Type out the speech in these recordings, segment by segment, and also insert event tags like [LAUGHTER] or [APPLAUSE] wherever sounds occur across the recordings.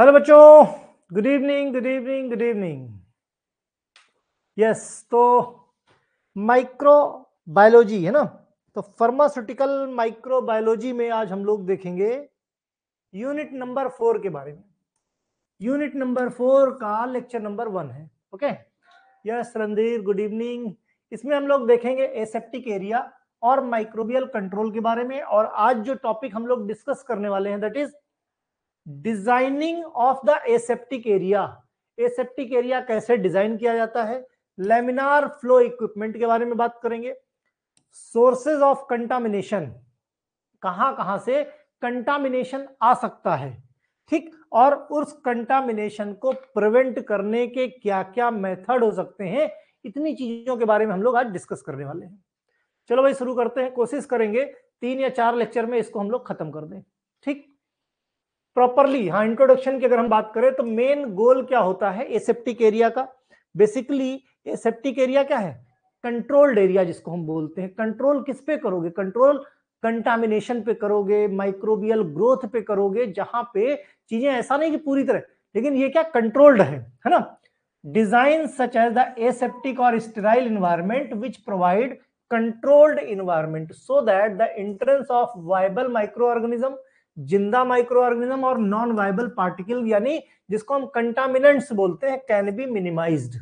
Hello बच्चों good evening good evening good evening yes तो microbiology है ना तो फार्मास्यूटिकल माइक्रो बायोलॉजी में आज हम लोग देखेंगे यूनिट नंबर फोर के बारे में यूनिट नंबर फोर का लेक्चर नंबर वन है okay yes Randhir good evening इसमें हम लोग देखेंगे एसेप्टिक एरिया और माइक्रोबियल कंट्रोल के बारे में और आज जो टॉपिक हम लोग डिस्कस करने वाले हैं that is designing of the aseptic area aseptic area कैसे डिजाइन किया जाता है लेमिनार फ्लो इक्विपमेंट के बारे में बात करेंगे सोर्सेज ऑफ कंटामिनेशन कहां कहां से कंटामिनेशन आ सकता है ठीक और उस कंटामिनेशन को प्रिवेंट करने के क्या क्या मेथड हो सकते हैं इतनी चीजों के बारे में हम लोग आज डिस्कस करने वाले हैं चलो भाई शुरू करते हैं कोशिश करेंगे तीन या चार लेक्चर में इसको हम लोग खत्म कर दें ठीक प्रॉपरली हाँ इंट्रोडक्शन की अगर हम बात करें तो मेन गोल क्या होता है एसेप्टिक एरिया का बेसिकली एसेप्टिक एरिया क्या है कंट्रोल्ड एरिया जिसको हम बोलते हैं कंट्रोल किस पे करोगे कंट्रोल कंटामिनेशन पे करोगे माइक्रोबियल ग्रोथ पे करोगे जहां पे चीजें ऐसा नहीं कि पूरी तरह लेकिन ये क्या कंट्रोल्ड है है ना design such as the aseptic और sterile environment which provide controlled environment so that the entrance of viable microorganism जिंदा माइक्रो ऑर्गेनिज्म और नॉन वायबल पार्टिकल यानी जिसको हम कंटामिनेंट्स बोलते हैं can be minimised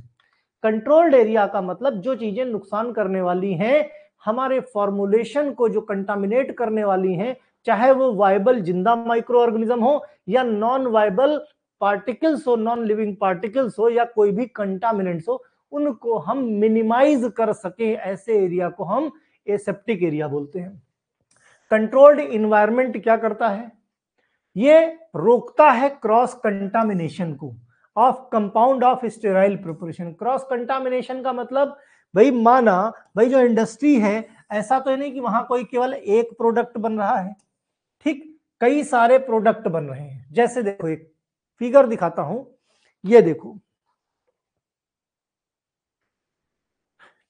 controlled area का मतलब जो चीजें नुकसान करने वाली हैं हमारे फॉर्मुलेशन को जो कंटामिनेट करने वाली हैं चाहे वो वायबल जिंदा माइक्रो ऑर्गेनिज्म हो या नॉन वायबल पार्टिकल्स हो नॉन लिविंग पार्टिकल्स हो या कोई भी कंटामिनेंट्स हो उनको हम मिनिमाइज कर सके ऐसे एरिया को हम एसेप्टिक एरिया बोलते हैं कंट्रोल्ड इन्वायरमेंट क्या करता है ये रोकता है क्रॉस कंटामिनेशन को of compound of sterile preparation cross contamination का मतलब भाई माना भाई जो इंडस्ट्री है ऐसा तो नहीं कि वहां कोई केवल एक प्रोडक्ट बन रहा है ठीक कई सारे प्रोडक्ट बन रहे हैं जैसे देखो एक फिगर दिखाता हूं ये देखो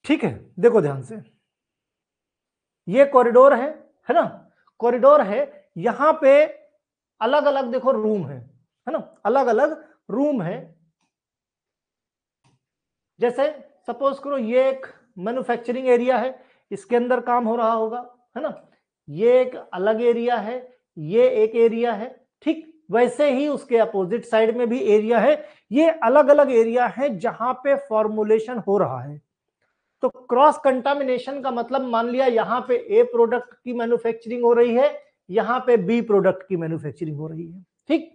ठीक है देखो ध्यान से ये कॉरिडोर है है ना कॉरिडोर है यहां पे अलग अलग देखो रूम है है ना अलग अलग रूम है जैसे सपोज करो ये एक मैन्युफैक्चरिंग एरिया है इसके अंदर काम हो रहा होगा है ना ये एक अलग एरिया है ये एक एरिया है ठीक वैसे ही उसके अपोजिट साइड में भी एरिया है ये अलग अलग एरिया है जहां पे फॉर्मुलेशन हो रहा है तो क्रॉस कंटामिनेशन का मतलब मान लिया यहां पे ए प्रोडक्ट की मैन्युफैक्चरिंग हो रही है यहां पे बी प्रोडक्ट की मैन्युफैक्चरिंग हो रही है ठीक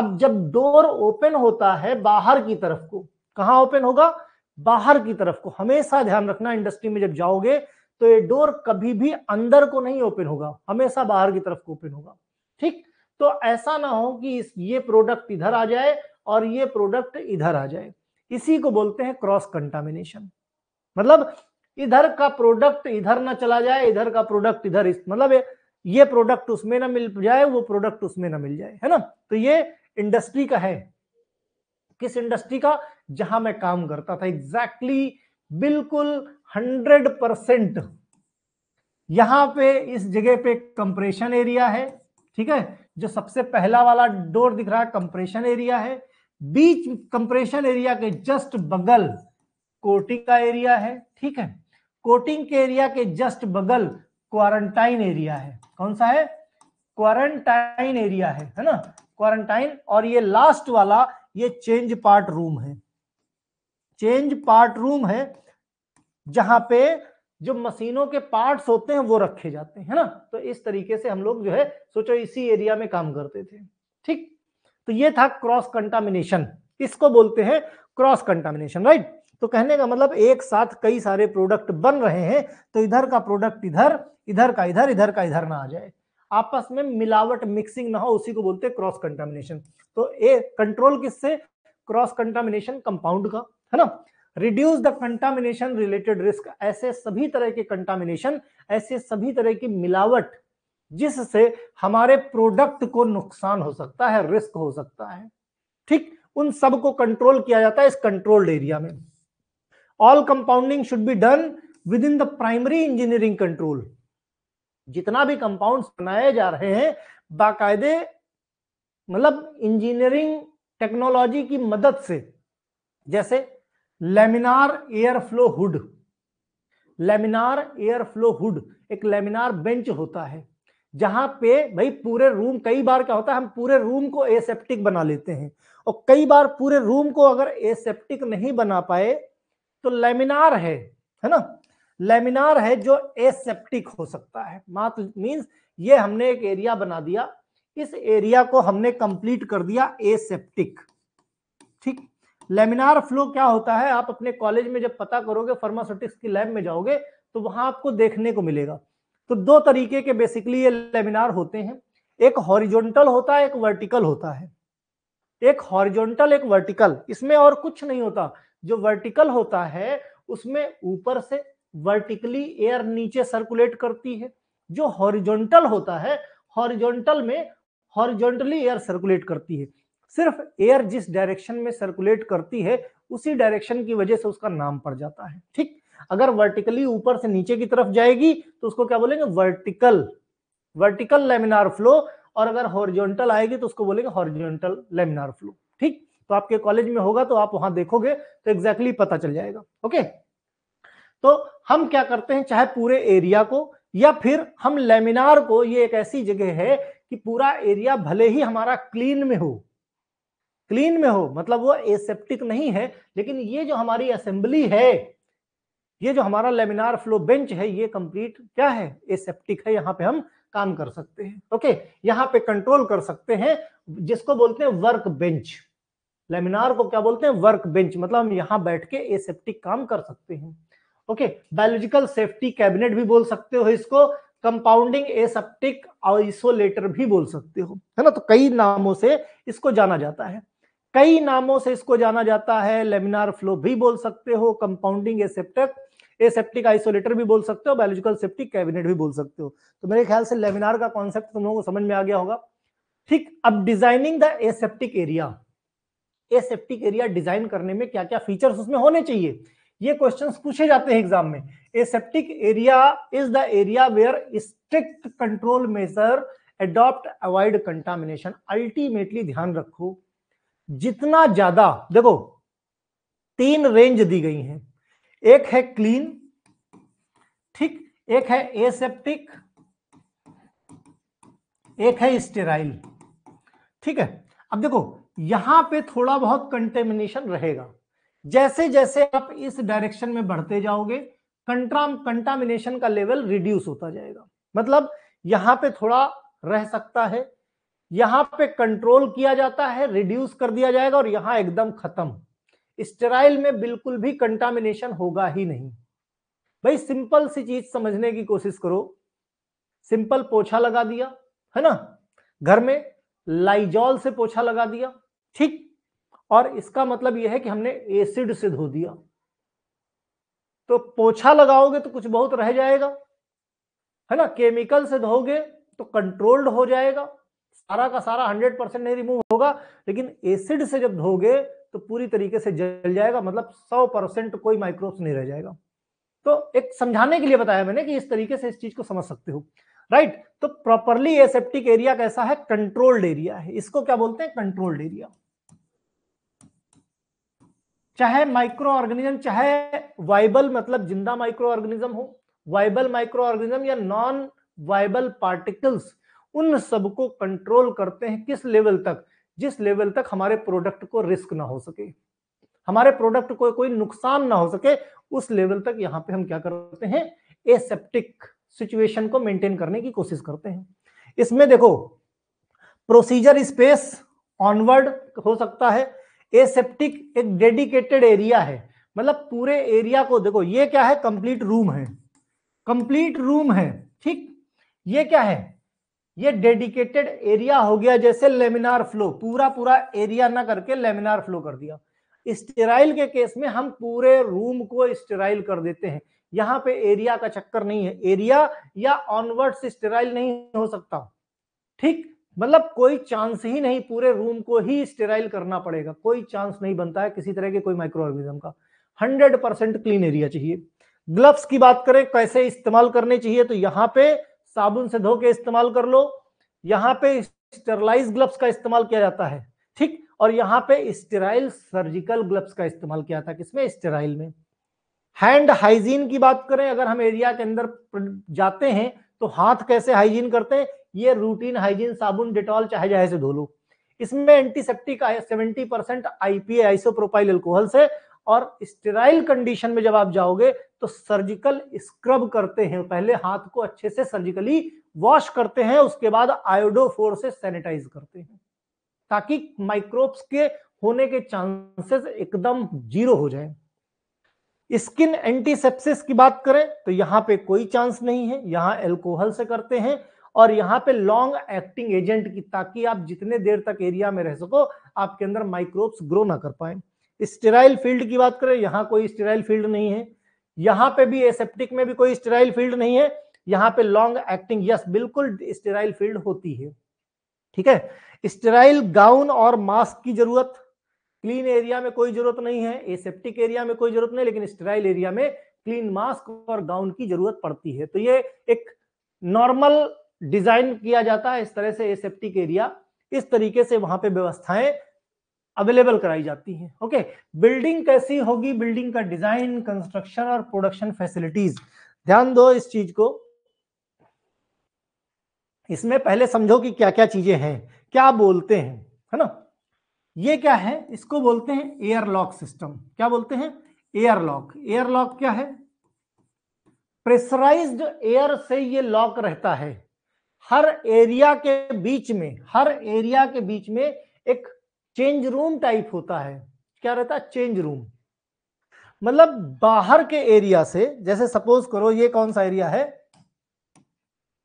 अब जब डोर ओपन होता है बाहर की तरफ को कहा ओपन होगा बाहर की तरफ को हमेशा ध्यान रखना इंडस्ट्री में जब जाओगे तो ये डोर कभी भी अंदर को नहीं ओपन होगा हमेशा बाहर की तरफ को ओपन होगा ठीक तो ऐसा ना हो कि इस ये प्रोडक्ट इधर आ जाए और ये प्रोडक्ट इधर आ जाए इसी को बोलते हैं क्रॉस कंटामिनेशन मतलब इधर का प्रोडक्ट इधर ना चला जाए इधर का प्रोडक्ट इधर इस मतलब ये प्रोडक्ट उसमें ना मिल जाए वो प्रोडक्ट उसमें ना मिल जाए है ना तो ये इंडस्ट्री का है किस इंडस्ट्री का जहां मैं काम करता था एग्जैक्टली exactly, बिल्कुल हंड्रेड परसेंट यहां पे इस जगह पे कंप्रेशन एरिया है ठीक है जो सबसे पहला वाला डोर दिख रहा है कंप्रेशन एरिया है बीच कंप्रेशन एरिया के जस्ट बगल कोटिंग का एरिया है ठीक है कोटिंग के एरिया के जस्ट बगल क्वारंटाइन एरिया है कौन सा है क्वारंटाइन एरिया है है ना क्वारंटाइन और ये लास्ट वाला ये चेंज पार्ट रूम है चेंज पार्ट रूम है जहां पे जो मशीनों के पार्ट्स होते हैं वो रखे जाते हैं है ना तो इस तरीके से हम लोग जो है सोचो इसी एरिया में काम करते थे ठीक तो ये था क्रॉस कंटामिनेशन इसको बोलते हैं क्रॉस कंटामिनेशन राइट तो कहने का मतलब एक साथ कई सारे प्रोडक्ट बन रहे हैं तो इधर का प्रोडक्ट इधर इधर का इधर इधर का इधर ना आ जाए आपस में मिलावट मिक्सिंग ना हो उसी को बोलते हैं क्रॉस कंटामिनेशन तो ए कंट्रोल किससे क्रॉस कंटामिनेशन कंपाउंड का है ना reduce the contamination related risk ऐसे सभी तरह के कंटामिनेशन ऐसे सभी तरह की मिलावट जिससे हमारे प्रोडक्ट को नुकसान हो सकता है रिस्क हो सकता है ठीक उन सब को कंट्रोल किया जाता है इस कंट्रोल्ड एरिया में all compounding should be done within the primary engineering control जितना भी कंपाउंड बनाए जा रहे हैं बाकायदे मतलब इंजीनियरिंग टेक्नोलॉजी की मदद से जैसे laminar air flow hood laminar air flow hood एक लेमिनार बेंच होता है जहां पे भाई पूरे रूम कई बार क्या होता है हम पूरे रूम को एसेप्टिक बना लेते हैं और कई बार पूरे रूम को अगर एसेप्टिक नहीं बना पाए तो लेमिनार है है ना लेमिनार है जो एसेप्टिक हो सकता है मात मीन्स ये हमने एक एरिया बना दिया इस एरिया को हमने कंप्लीट कर दिया एसेप्टिक ठीक लेमिनार फ्लो क्या होता है आप अपने कॉलेज में जब पता करोगे फार्मास्यूटिक्स की लैब में जाओगे तो वहां आपको देखने को मिलेगा तो दो तरीके के बेसिकली ये लेमिनार होते हैं एक हॉरिजॉन्टल होता है एक वर्टिकल होता है एक हॉरिजॉन्टल एक वर्टिकल इसमें और कुछ नहीं होता जो वर्टिकल होता है उसमें ऊपर से वर्टिकली एयर नीचे सर्कुलेट करती है जो हॉरिजॉन्टल होता है हॉरिजॉन्टल में हॉरिजॉन्टली एयर सर्कुलेट करती है सिर्फ एयर जिस डायरेक्शन में सर्कुलेट करती है उसी डायरेक्शन की वजह से उसका नाम पड़ जाता है ठीक अगर वर्टिकली ऊपर से नीचे की तरफ जाएगी तो उसको क्या बोलेंगे वर्टिकल वर्टिकल लेमिनार फ्लो और अगर हॉरिजॉन्टल आएगी तो उसको बोलेंगे हॉरिजॉन्टल लेमिनार फ्लो ठीक तो आपके कॉलेज में होगा तो आप वहां देखोगे तो एग्जैक्टली exactly पता चल जाएगा ओके तो हम क्या करते हैं चाहे पूरे एरिया को या फिर हम लेमिनार को ये एक ऐसी जगह है कि पूरा एरिया भले ही हमारा क्लीन में हो क्लीन में हो मतलब वो एसेप्टिक नहीं है लेकिन ये जो हमारी असेंबली है ये जो हमारा लेमिनार फ्लो बेंच है ये कंप्लीट क्या है एसेप्टिक है यहाँ पे हम काम कर सकते हैं ओके यहाँ पे कंट्रोल कर सकते हैं जिसको बोलते हैं वर्क बेंच लेमिनार को क्या बोलते हैं वर्क बेंच मतलब हम यहाँ बैठ के एसेप्टिक काम कर सकते हैं ओके बायोलॉजिकल सेफ्टी कैबिनेट भी बोल सकते हो इसको कंपाउंडिंग एसेप्टिक आइसोलेटर भी बोल सकते हो है ना तो कई नामों से इसको जाना जाता है कई नामों से इसको जाना जाता है लेमिनार फ्लो भी बोल सकते हो कंपाउंडिंग एसेप्टिक एसेप्टिक आइसोलेटर भी बोल सकते हो बायोलॉजिकल सेप्टिक कैबिनेट भी बोल सकते हो तो मेरे ख्याल से लेमिनार का कॉन्सेप्ट तुम लोगों को समझ में आ गया होगा ठीक अब designing the aseptic area aseptic area design करने में क्या क्या फीचर्स उसमें होने चाहिए ये क्वेश्चंस पूछे जाते हैं एग्जाम में aseptic area is the area where strict control measure adopt avoid contamination ultimately ध्यान रखो जितना ज्यादा देखो तीन रेंज दी गई हैं एक है क्लीन ठीक एक है एसेप्टिक एक है स्टेराइल ठीक है अब देखो यहां पे थोड़ा बहुत कंटेमिनेशन रहेगा जैसे जैसे आप इस डायरेक्शन में बढ़ते जाओगे कंट्राम कंटामिनेशन का लेवल रिड्यूस होता जाएगा मतलब यहां पे थोड़ा रह सकता है यहां पे कंट्रोल किया जाता है रिड्यूस कर दिया जाएगा और यहां एकदम खत्म स्टेराइल में बिल्कुल भी कंटामिनेशन होगा ही नहीं भाई सिंपल सी चीज समझने की कोशिश करो सिंपल पोछा लगा दिया है ना घर में लाइजॉल से पोछा लगा दिया ठीक और इसका मतलब यह है कि हमने एसिड से धो दिया तो पोछा लगाओगे तो कुछ बहुत रह जाएगा है ना केमिकल से धोगे तो कंट्रोल्ड हो जाएगा सारा का सारा हंड्रेड परसेंट नहीं रिमूव होगा लेकिन एसिड से जब धोगे तो पूरी तरीके से जल जाएगा मतलब 100 परसेंट कोई माइक्रोब्स नहीं रह जाएगा तो एक समझाने के लिए बताया मैंने कि इस तरीके से इस चीज को समझ सकते हो राइट तो प्रॉपरली एसेप्टिक एरिया कैसा है कंट्रोल्ड एरिया है इसको क्या बोलते हैं कंट्रोल्ड एरिया चाहे माइक्रो ऑर्गेनिज्म चाहे वाइबल मतलब जिंदा माइक्रो ऑर्गेनिज्म हो वाइबल माइक्रो ऑर्गेनिज्म या नॉन वाइबल पार्टिकल्स उन सबको कंट्रोल करते हैं किस लेवल तक जिस लेवल तक हमारे प्रोडक्ट को रिस्क ना हो सके हमारे प्रोडक्ट को कोई नुकसान ना हो सके उस लेवल तक यहाँ पे हम क्या करते हैं एसेप्टिक सिचुएशन को मेंटेन करने की कोशिश करते हैं इसमें देखो प्रोसीजर स्पेस ऑनवर्ड हो सकता है एसेप्टिक एक डेडिकेटेड एरिया है मतलब पूरे एरिया को देखो ये क्या है कंप्लीट रूम है कंप्लीट रूम है ठीक ये क्या है ये डेडिकेटेड एरिया हो गया जैसे लेमिनार फ्लो पूरा पूरा एरिया ना करके लेमिनार फ्लो कर दिया स्टेराइल के केस में हम पूरे रूम को स्टेराइल कर देते हैं यहां पे एरिया का चक्कर नहीं है एरिया या ऑनवर्ड स्टेराइल नहीं हो सकता ठीक मतलब कोई चांस ही नहीं पूरे रूम को ही स्टेराइल करना पड़ेगा कोई चांस नहीं बनता है किसी तरह के कोई माइक्रो ऑर्गेनिज्म का हंड्रेड परसेंट क्लीन एरिया चाहिए ग्लव्स की बात करें कैसे इस्तेमाल करने चाहिए तो यहां पर साबुन से धो के इस्तेमाल कर लो यहाँ पे स्टेरलाइज ग्लव्स का इस्तेमाल किया जाता है ठीक और यहाँ पे स्टेराइल सर्जिकल ग्लव्स का इस्तेमाल किया जाता है किसमें स्टेराइल में हैंड हाइजीन की बात करें अगर हम एरिया के अंदर जाते हैं तो हाथ कैसे हाइजीन करते हैं ये रूटीन हाइजीन साबुन डिटॉल चाहे चाहे से धो लो इसमें antiseptic seventy percent IPA isopropyl alcohol से और स्टेराइल कंडीशन में जब आप जाओगे तो सर्जिकल स्क्रब करते हैं पहले हाथ को अच्छे से सर्जिकली वॉश करते हैं उसके बाद आयोडोफोर से सैनिटाइज करते हैं ताकि माइक्रोब्स के होने के चांसेस एकदम जीरो हो जाए स्किन एंटीसेप्सिस की बात करें तो यहां पे कोई चांस नहीं है यहां एल्कोहल से करते हैं और यहां पे लॉन्ग एक्टिंग एजेंट की ताकि आप जितने देर तक एरिया में रह सको आपके अंदर माइक्रोब्स ग्रो ना कर पाए स्टेराइल फील्ड की बात करें यहां कोई स्टेराइल फील्ड नहीं है यहां पे भी एसेप्टिक में भी कोई स्टेराइल फील्ड नहीं है यहां पे लॉन्ग एक्टिंग यस बिल्कुल स्टेराइल फील्ड होती है ठीक है स्टेराइल गाउन और मास्क की जरूरत क्लीन एरिया में कोई जरूरत नहीं है एसेप्टिक एरिया में कोई जरूरत नहीं लेकिन स्टेराइल एरिया में क्लीन मास्क और गाउन की जरूरत पड़ती है तो ये एक नॉर्मल डिजाइन किया जाता है इस तरह से एसेप्टिक एरिया इस तरीके से वहां पे व्यवस्थाएं अवेलेबल कराई जाती है ओके बिल्डिंग कैसी होगी बिल्डिंग का डिजाइन कंस्ट्रक्शन और प्रोडक्शन फैसिलिटीज ध्यान दो इस चीज को इसमें पहले समझो कि क्या क्या चीजें हैं क्या बोलते हैं है ना ये क्या है इसको बोलते हैं एयरलॉक सिस्टम क्या बोलते हैं एयरलॉक एयरलॉक क्या है प्रेशराइज्ड एयर से ये लॉक रहता है हर एरिया के बीच में हर एरिया के बीच में एक चेंज रूम टाइप होता है क्या रहता है चेंज रूम मतलब बाहर के एरिया से जैसे सपोज करो ये कौन सा एरिया है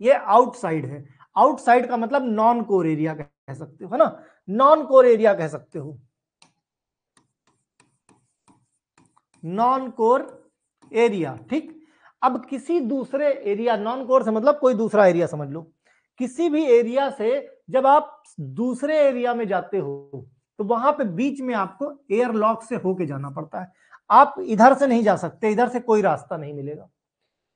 ये आउटसाइड है आउटसाइड का मतलब नॉन कोर एरिया कह सकते हो है ना नॉन कोर एरिया कह सकते हो नॉन कोर एरिया ठीक अब किसी दूसरे एरिया नॉन कोर से मतलब कोई दूसरा एरिया समझ लो किसी भी एरिया से जब आप दूसरे एरिया में जाते हो तो वहां पे बीच में आपको एयरलॉक से होके जाना पड़ता है आप इधर से नहीं जा सकते इधर से कोई रास्ता नहीं मिलेगा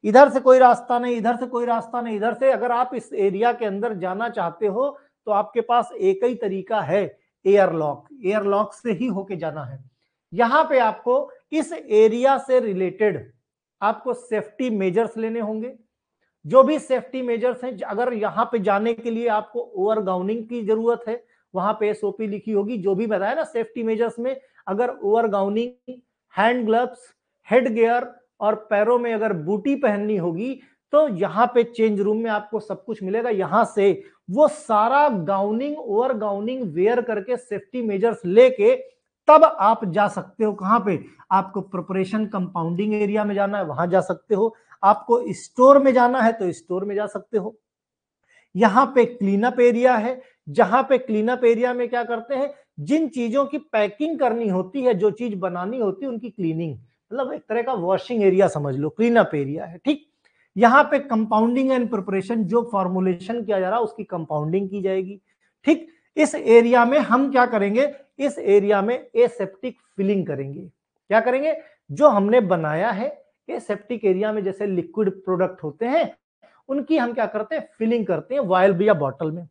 इधर से कोई रास्ता नहीं इधर से कोई रास्ता नहीं इधर से अगर आप इस एरिया के अंदर जाना चाहते हो तो आपके पास एक ही तरीका है एयरलॉक एयरलॉक से ही होके जाना है यहां पे आपको इस एरिया से रिलेटेड आपको सेफ्टी मेजर्स लेने होंगे जो भी सेफ्टी मेजर्स हैं अगर यहां पे जाने के लिए आपको ओवर गाउनिंग की जरूरत है वहां पे एसओपी लिखी होगी जो भी बताया ना सेफ्टी मेजर्स में अगर over gowning hand gloves headgear और पैरों में अगर बूटी पहननी होगी तो यहाँ पे चेंज रूम में आपको सब कुछ मिलेगा यहाँ से वो सारा गाउनिंग ओवर गाउनिंग वेयर करके सेफ्टी मेजर्स लेके तब आप जा सकते हो कहाँ पे आपको प्रिपरेशन कंपाउंडिंग एरिया में जाना है वहां जा सकते हो आपको स्टोर में जाना है तो स्टोर में जा सकते हो यहाँ पे क्लीनअप एरिया है जहां पे क्लीन अप एरिया में क्या करते हैं जिन चीजों की पैकिंग करनी होती है जो चीज बनानी होती है उनकी क्लीनिंग मतलब एक तरह का वॉशिंग एरिया समझ लो क्लीन अप एरिया है ठीक यहाँ पे कंपाउंडिंग एंड प्रिपरेशन जो फॉर्मुलेशन किया जा रहा है उसकी कंपाउंडिंग की जाएगी ठीक इस एरिया में हम क्या करेंगे इस एरिया में एसेप्टिक फिलिंग करेंगे क्या करेंगे जो हमने बनाया है एसेप्टिक एरिया में जैसे लिक्विड प्रोडक्ट होते हैं उनकी हम क्या करते हैं फिलिंग करते हैं वायल या बॉटल में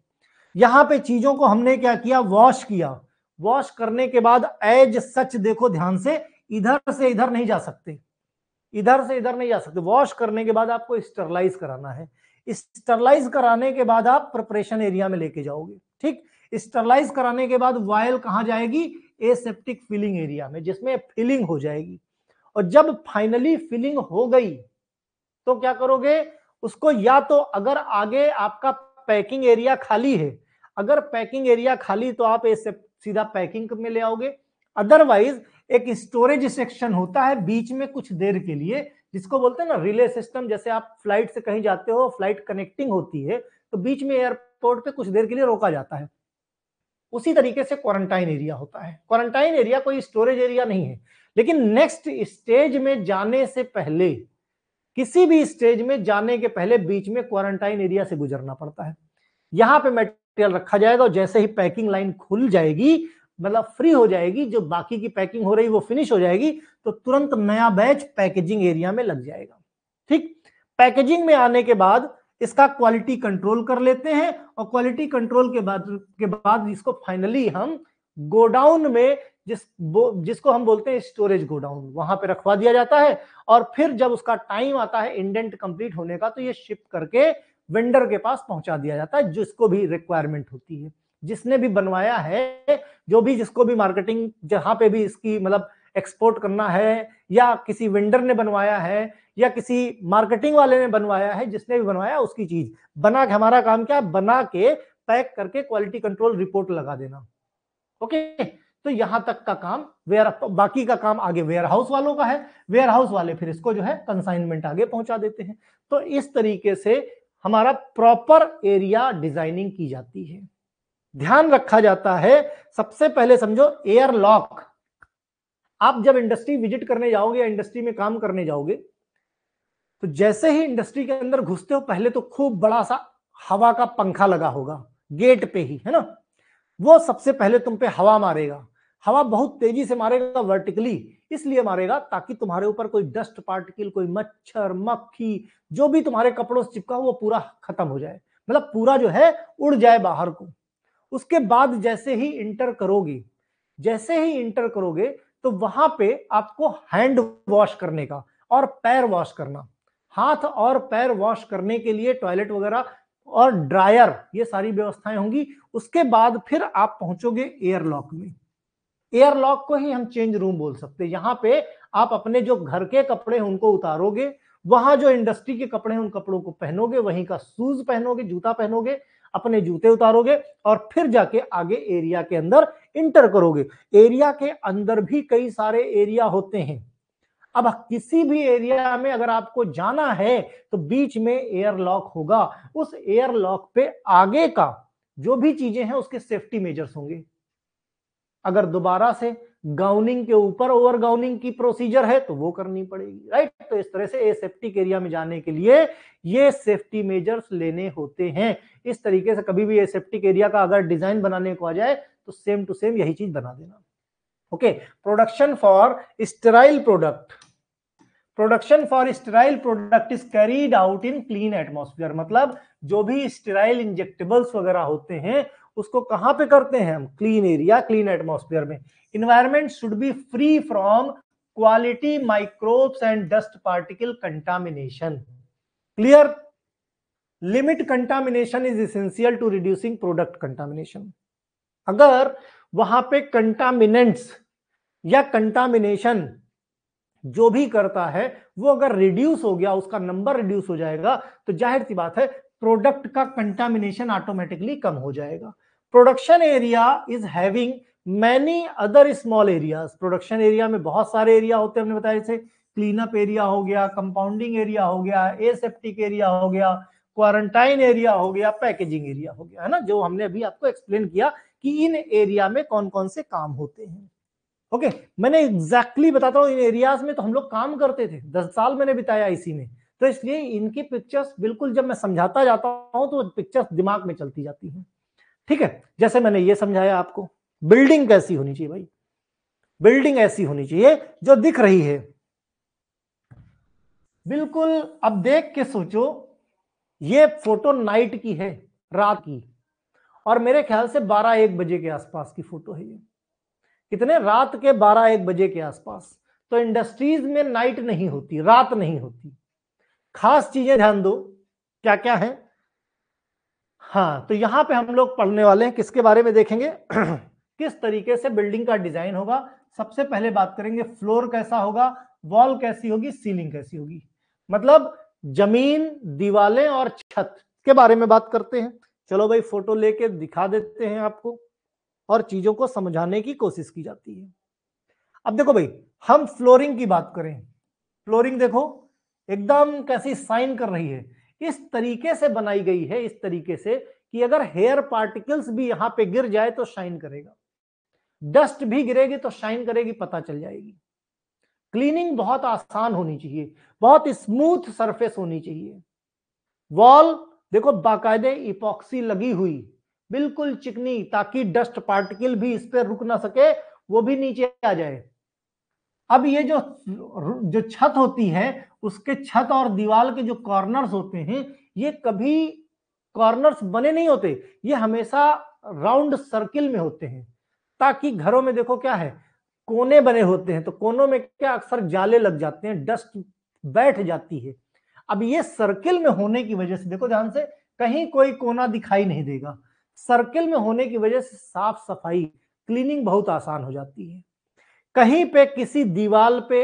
यहां पे चीजों को हमने क्या किया वॉश किया वॉश करने के बाद एज सच देखो ध्यान से इधर से इधर नहीं जा सकते इधर से इधर नहीं जा सकते वॉश करने के बाद आपको स्टरलाइज कराना है स्टरलाइज कराने के बाद आप प्रिपरेशन एरिया में लेके जाओगे ठीक स्टरलाइज कराने के बाद वायल कहा जाएगी एसेप्टिक फिलिंग एरिया में जिसमें फिलिंग हो जाएगी और जब फाइनली फिलिंग हो गई तो क्या करोगे उसको या तो अगर आगे आपका पैकिंग एरिया खाली है अगर पैकिंग एरिया खाली तो आप इसे सीधा पैकिंग में ले आओगे अदरवाइज एक स्टोरेज सेक्शन होता है बीच में कुछ देर के लिए जिसको बोलते हैं ना रिले सिस्टम जैसे आप फ्लाइट से कहीं जाते हो फ्लाइट कनेक्टिंग होती है तो बीच में एयरपोर्ट पे कुछ देर के लिए रोका जाता है उसी तरीके से क्वारंटाइन एरिया होता है क्वारंटाइन एरिया कोई स्टोरेज एरिया नहीं है लेकिन नेक्स्ट स्टेज में जाने से पहले किसी भी स्टेज में जाने के पहले बीच में क्वारंटाइन एरिया से गुजरना पड़ता है यहां पे मैं तेल रखा जाएगा और जैसे ही पैकिंग लाइन खुल जाएगी मतलब फ्री हो जाएगी जो बाकी की पैकिंग हो रही वो फिनिश हो जाएगी तो तुरंत नया बैच पैकेजिंग एरिया में लग जाएगा ठीक पैकेजिंग में आने के बाद इसका क्वालिटी कंट्रोल कर लेते हैं और क्वालिटी कंट्रोल के बाद के बाद इसको फाइनली हम गोडाउन में जिस जिसको हम बोलते हैं स्टोरेज गोडाउन वहां पे रखवा दिया जाता है और फिर जब उसका टाइम आता है इंडेंट कंप्लीट होने का तो ये शिप करके वेंडर के पास पहुंचा दिया जाता है जिसको भी रिक्वायरमेंट होती है जिसने भी बनवाया है जो भी जिसको भी मार्केटिंग जहां पे भी इसकी मतलब एक्सपोर्ट करना है या किसी वेंडर ने बनवाया है या किसी मार्केटिंग वाले ने बनवाया है जिसने भी बनवाया उसकी चीज बना के हमारा काम क्या है बना के पैक करके क्वालिटी कंट्रोल रिपोर्ट लगा देना ओके तो यहां तक का काम वेयर बाकी का काम आगे वेयर हाउस वालों का है वेयर हाउस वाले फिर इसको जो है कंसाइनमेंट आगे पहुंचा देते हैं तो इस तरीके से हमारा प्रॉपर एरिया डिजाइनिंग की जाती है ध्यान रखा जाता है सबसे पहले समझो एयरलॉक आप जब इंडस्ट्री विजिट करने जाओगे या इंडस्ट्री में काम करने जाओगे तो जैसे ही इंडस्ट्री के अंदर घुसते हो पहले तो खूब बड़ा सा हवा का पंखा लगा होगा गेट पे ही है ना वो सबसे पहले तुम पे हवा मारेगा हवा बहुत तेजी से मारेगा वर्टिकली इसलिए मारेगा ताकि तुम्हारे ऊपर कोई डस्ट पार्टिकल कोई मच्छर मक्खी जो भी तुम्हारे कपड़ों से चिपका हो वो पूरा खत्म हो जाए मतलब पूरा जो है उड़ जाए बाहर को उसके बाद जैसे ही इंटर करोगी जैसे ही इंटर करोगे तो वहां पे आपको हैंड वॉश करने का और पैर वॉश करना हाथ और पैर वॉश करने के लिए टॉयलेट वगैरह और ड्रायर ये सारी व्यवस्थाएं होंगी उसके बाद फिर आप पहुंचोगे एयरलॉक में एयरलॉक को ही हम चेंज रूम बोल सकते हैं यहाँ पे आप अपने जो घर के कपड़े हैं उनको उतारोगे वहां जो इंडस्ट्री के कपड़े हैं उन कपड़ों को पहनोगे वहीं का शूज पहनोगे जूता पहनोगे अपने जूते उतारोगे और फिर जाके आगे एरिया के अंदर इंटर करोगे एरिया के अंदर भी कई सारे एरिया होते हैं अब किसी भी एरिया में अगर आपको जाना है तो बीच में एयरलॉक होगा उस एयरलॉक पे आगे का जो भी चीजें हैं उसके सेफ्टी मेजर्स होंगे अगर दोबारा से गाउनिंग के ऊपर ओवर गाउनिंग की प्रोसीजर है तो वो करनी पड़ेगी राइट तो इस तरह से सेफ्टी एरिया में जाने के लिए ये सेफ्टी मेजर्स लेने होते हैं इस तरीके से कभी भी सेफ्टी एरिया का अगर डिजाइन बनाने को आ जाए तो सेम टू सेम यही चीज बना देना okay production for sterile product production for sterile product is carried out in clean atmosphere मतलब जो भी स्टेराइल इंजेक्टेबल्स वगैरह होते हैं उसको कहां पे करते हैं हम क्लीन एरिया क्लीन एटमोस्फेयर में environment should be free from quality microbes and dust particle contamination clear limit contamination is essential to reducing product contamination अगर वहां पे कंटामिनेंट्स या कंटामिनेशन जो भी करता है वो अगर रिड्यूस हो गया उसका नंबर रिड्यूस हो जाएगा तो जाहिर सी बात है प्रोडक्ट का कंटामिनेशन ऑटोमेटिकली कम हो जाएगा production area is having many other small areas production area में बहुत सारे एरिया होते हैं हमने बताया जैसे क्लीन अप एरिया हो गया कंपाउंडिंग एरिया हो गया एसेप्टिक एरिया हो गया क्वारंटाइन एरिया हो गया पैकेजिंग एरिया हो गया है ना जो हमने अभी आपको एक्सप्लेन किया कि इन एरिया में कौन कौन से काम होते हैं ओके okay, मैंने एग्जैक्टली exactly बताता हूँ इन एरियाज में तो हम लोग काम करते थे दस साल मैंने बिताया इसी में तो इसलिए इनकी पिक्चर्स बिल्कुल जब मैं समझाता जाता हूँ तो पिक्चर्स दिमाग में चलती जाती हैं ठीक है जैसे मैंने ये समझाया आपको बिल्डिंग कैसी होनी चाहिए भाई बिल्डिंग ऐसी होनी चाहिए जो दिख रही है बिल्कुल अब देख के सोचो ये फोटो नाइट की है रात की और मेरे ख्याल से 12 एक बजे के आसपास की फोटो है ये कितने रात के 12 एक बजे के आसपास तो इंडस्ट्रीज में नाइट नहीं होती रात नहीं होती खास चीजें ध्यान दो क्या क्या है हाँ तो यहाँ पे हम लोग पढ़ने वाले हैं किसके बारे में देखेंगे [CLEARS THROAT] किस तरीके से बिल्डिंग का डिजाइन होगा सबसे पहले बात करेंगे फ्लोर कैसा होगा वॉल कैसी होगी सीलिंग कैसी होगी मतलब जमीन दीवालें और छत के बारे में बात करते हैं चलो भाई फोटो लेके दिखा देते हैं आपको और चीजों को समझाने की कोशिश की जाती है अब देखो भाई हम फ्लोरिंग की बात करें फ्लोरिंग देखो एकदम कैसी साइन कर रही है इस तरीके से बनाई गई है इस तरीके से कि अगर हेयर पार्टिकल्स भी यहां पे गिर जाए तो शाइन करेगा डस्ट भी गिरेगी तो शाइन करेगी पता चल जाएगी क्लीनिंग बहुत आसान होनी चाहिए बहुत स्मूथ सरफेस होनी चाहिए वॉल देखो बाकायदे इपॉक्सी लगी हुई बिल्कुल चिकनी ताकि डस्ट पार्टिकल भी इस पर रुक ना सके वो भी नीचे आ जाए अब ये जो जो छत होती है उसके छत और दीवार के जो कॉर्नर्स होते हैं ये कभी कॉर्नर्स बने नहीं होते ये हमेशा राउंड सर्किल में होते हैं ताकि घरों में देखो क्या है कोने बने होते हैं तो कोनों में क्या अक्सर जाले लग जाते हैं डस्ट बैठ जाती है अब ये सर्किल में होने की वजह से देखो ध्यान से कहीं कोई कोना दिखाई नहीं देगा सर्किल में होने की वजह से साफ सफाई क्लीनिंग बहुत आसान हो जाती है कहीं पे किसी दीवार पे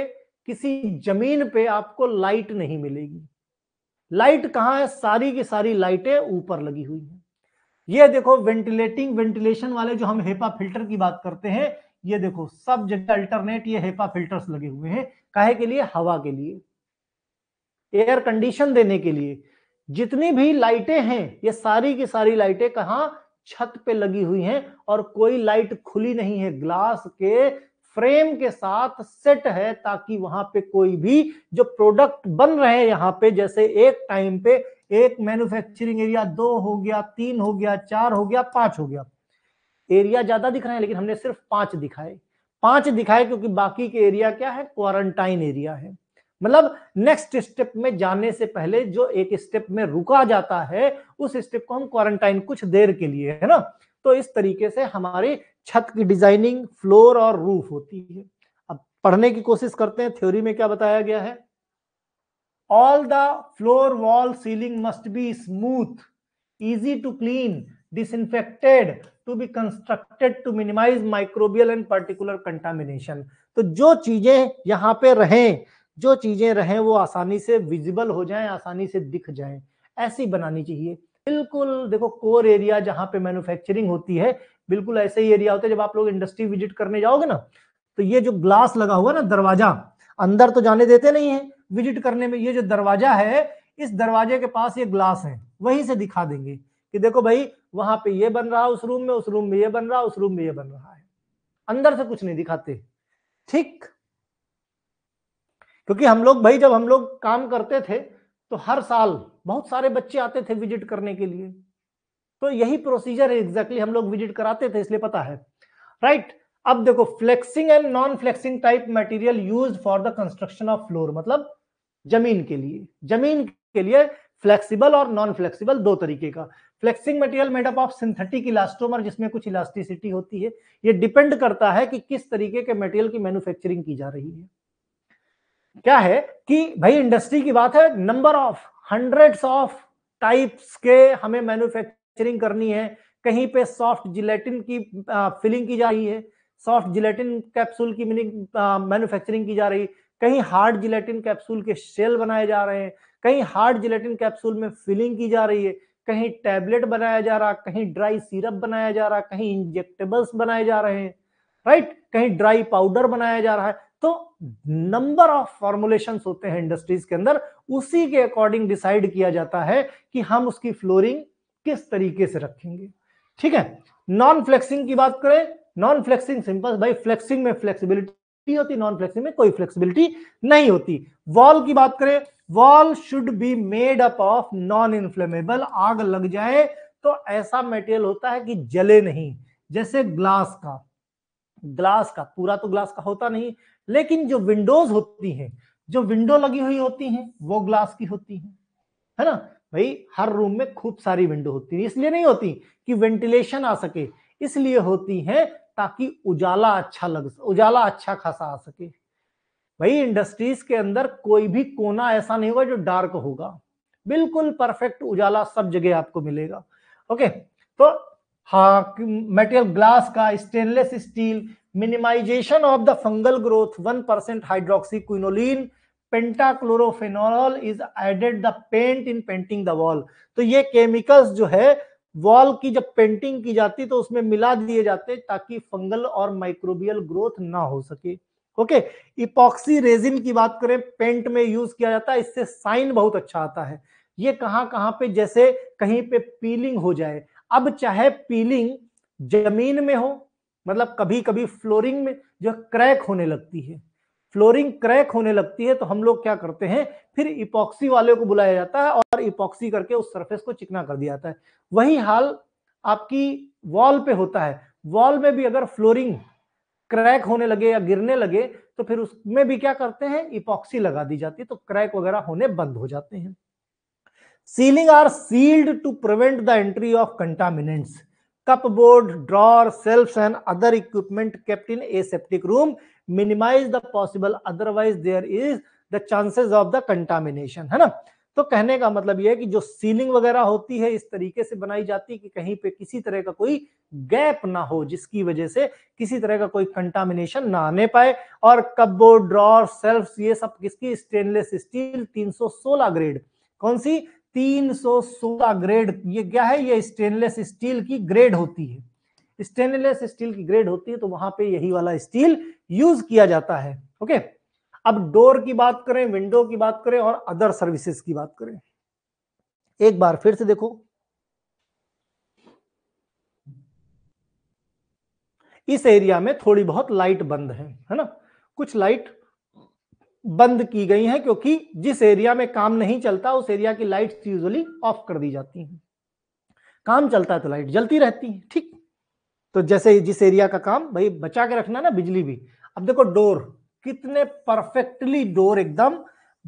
किसी जमीन पे आपको लाइट नहीं मिलेगी लाइट कहाँ है सारी की सारी लाइटें ऊपर लगी हुई हैं ये देखो वेंटिलेटिंग वेंटिलेशन वाले जो हम हेपा फिल्टर की बात करते हैं ये देखो सब जगह अल्टरनेट ये हेपा फिल्टर्स लगे हुए हैं काहे के लिए हवा के लिए एयर कंडीशन देने के लिए जितनी भी लाइटें हैं ये सारी की सारी लाइटें कहा छत पे लगी हुई हैं और कोई लाइट खुली नहीं है ग्लास के फ्रेम के साथ सेट है ताकि वहां पे कोई भी जो प्रोडक्ट बन रहे हैं यहाँ पे जैसे एक टाइम पे एक मैन्युफैक्चरिंग एरिया दो हो गया तीन हो गया चार हो गया पांच हो गया एरिया ज्यादा दिख रहे हैं लेकिन हमने सिर्फ पांच दिखाए पांच दिखाए क्योंकि बाकी के एरिया क्या है क्वारंटाइन एरिया है मतलब नेक्स्ट स्टेप में जाने से पहले जो एक स्टेप में रुका जाता है उस स्टेप को हम क्वारंटाइन कुछ देर के लिए है ना तो इस तरीके से हमारे छत की डिजाइनिंग फ्लोर और रूफ होती है अब पढ़ने की कोशिश करते हैं थ्योरी में क्या बताया गया है all the floor wall ceiling must be smooth to clean disinfected to be constructed to minimize microbial and particular contamination तो जो चीजें यहां पे रहें जो चीजें रहें वो आसानी से विजिबल हो जाएं आसानी से दिख जाएं ऐसी बनानी चाहिए बिल्कुल देखो कोर एरिया जहां पे मैन्युफैक्चरिंग होती है बिल्कुल ऐसे ही एरिया होता है जब आप लोग इंडस्ट्री विजिट करने जाओगे ना तो ये जो ग्लास लगा हुआ ना दरवाजा अंदर तो जाने देते नहीं है विजिट करने में ये जो दरवाजा है इस दरवाजे के पास ये ग्लास है वहीं से दिखा देंगे कि देखो भाई वहां पे ये बन रहा है उस रूम में उस रूम में ये बन रहा है उस रूम में ये बन रहा है अंदर से कुछ नहीं दिखाते ठीक क्योंकि हम लोग भाई जब हम लोग काम करते थे तो हर साल बहुत सारे बच्चे आते थे विजिट करने के लिए तो यही प्रोसीजर है एग्जैक्टली हम लोग विजिट कराते थे इसलिए पता है राइट अब देखो flexing and non flexing type material use for the construction of floor मतलब जमीन के लिए जमीन के लिए फ्लेक्सिबल और नॉन फ्लेक्सिबल दो तरीके का flexing material made up of synthetic elastomer जिसमें कुछ इलास्टिसिटी होती है ये डिपेंड करता है कि किस तरीके के मटेरियल की मैन्युफैक्चरिंग की जा रही है क्या है कि भाई इंडस्ट्री की बात है number of hundreds of types के हमें मैन्युफैक्चर मैन्युफैक्चरिंग करनी है कहीं पे सॉफ्ट जिलेटिन की फिलिंग की जा रही है सॉफ्ट जिलेटिन कैप्सूल की मैन्युफैक्चरिंग की जा रही कहीं हार्ड जिलेटिन कैप्सूल के शेल बनाए जा रहे हैं कहीं हार्ड जिलेटिन कैप्सूल में फिलिंग की जा रही है कहीं टैबलेट बनाया जा रहा कहीं ड्राई सिरप बनाया जा रहा कहीं इंजेक्टेबल्स बनाए जा रहे हैं राइट कहीं ड्राई पाउडर बनाया जा रहा है तो नंबर ऑफ फॉर्मुलेशन होते हैं इंडस्ट्रीज के अंदर उसी के अकॉर्डिंग डिसाइड किया जाता है कि हम उसकी फ्लोरिंग किस तरीके से रखेंगे ठीक है नॉन फ्लेक्सिंग की बात करें नॉन फ्लेक्सिंग सिंपल भाई फ्लेक्सिंग में फ्लेक्सिबिलिटी होती नॉन फ्लेक्सिंग में कोई फ्लेक्सिबिलिटी नहीं होती वॉल की बात करें wall should be made up of non inflammable आग लग जाए तो ऐसा मटेरियल होता है कि जले नहीं जैसे ग्लास का ग्लास का पूरा तो ग्लास का होता नहीं लेकिन जो विंडोज होती हैं जो विंडो लगी हुई होती हैं वो ग्लास की होती है है ना भाई हर रूम में खूब सारी विंडो होती है इसलिए नहीं होती कि वेंटिलेशन आ सके इसलिए होती है ताकि उजाला अच्छा लग उजाला अच्छा खासा आ सके भाई इंडस्ट्रीज के अंदर कोई भी कोना ऐसा नहीं होगा जो डार्क होगा बिल्कुल परफेक्ट उजाला सब जगह आपको मिलेगा ओके तो हा मेटेरियल ग्लास का stainless steel minimization of the fungal growth one percent hydroxy quinoline pentachlorophenol is added the paint in painting the wall तो ये केमिकल्स जो है वॉल की जब पेंटिंग की जाती तो उसमें मिला दिए जाते ताकि फंगल और माइक्रोबियल ग्रोथ ना हो सके ओके इपॉक्सी रेजिन की बात करें पेंट में यूज किया जाता है इससे साइन बहुत अच्छा आता है ये कहां कहां पे जैसे कहीं पे पीलिंग हो जाए अब चाहे पीलिंग जमीन में हो मतलब कभी कभी फ्लोरिंग में जो क्रैक होने लगती है फ्लोरिंग क्रैक होने लगती है तो हम लोग क्या करते हैं फिर इपॉक्सी वाले को बुलाया जाता है और इपॉक्सी करके उस सरफेस को चिकना कर दिया जाता है वही हाल आपकी वॉल पे होता है वॉल में भी अगर फ्लोरिंग क्रैक होने लगे या गिरने लगे तो फिर उसमें भी क्या करते हैं इपॉक्सी लगा दी जाती है तो क्रैक वगैरह होने बंद हो जाते हैं ceiling are sealed to prevent the entry of contaminants board drawer shelf and other equipment kept in aseptic room minimize the possible otherwise there is the chances of the contamination है ना तो कहने का मतलब यह है कि जो सीलिंग वगैरह होती है इस तरीके से बनाई जाती है कि कहीं पे किसी तरह का कोई गैप ना हो जिसकी वजह से किसी तरह का कोई कंटामिनेशन ना आने पाए और कपबोर्ड ड्रॉर सेल्फ ये सब किसकी स्टेनलेस स्टील 316 ग्रेड कौन सी 316 ग्रेड ये क्या है ये स्टेनलेस स्टील की ग्रेड होती है स्टेनलेस स्टील की ग्रेड होती है तो वहां पे यही वाला स्टील यूज किया जाता है ओके अब डोर की बात करें विंडो की बात करें और अदर सर्विसेज की बात करें एक बार फिर से देखो इस एरिया में थोड़ी बहुत लाइट बंद है है ना कुछ लाइट बंद की गई है क्योंकि जिस एरिया में काम नहीं चलता उस एरिया की लाइट यूजुअली ऑफ कर दी जाती है काम चलता है तो लाइट जलती रहती है ठीक तो जैसे जिस एरिया का काम भाई बचा के रखना ना बिजली भी अब देखो डोर कितने परफेक्टली डोर एकदम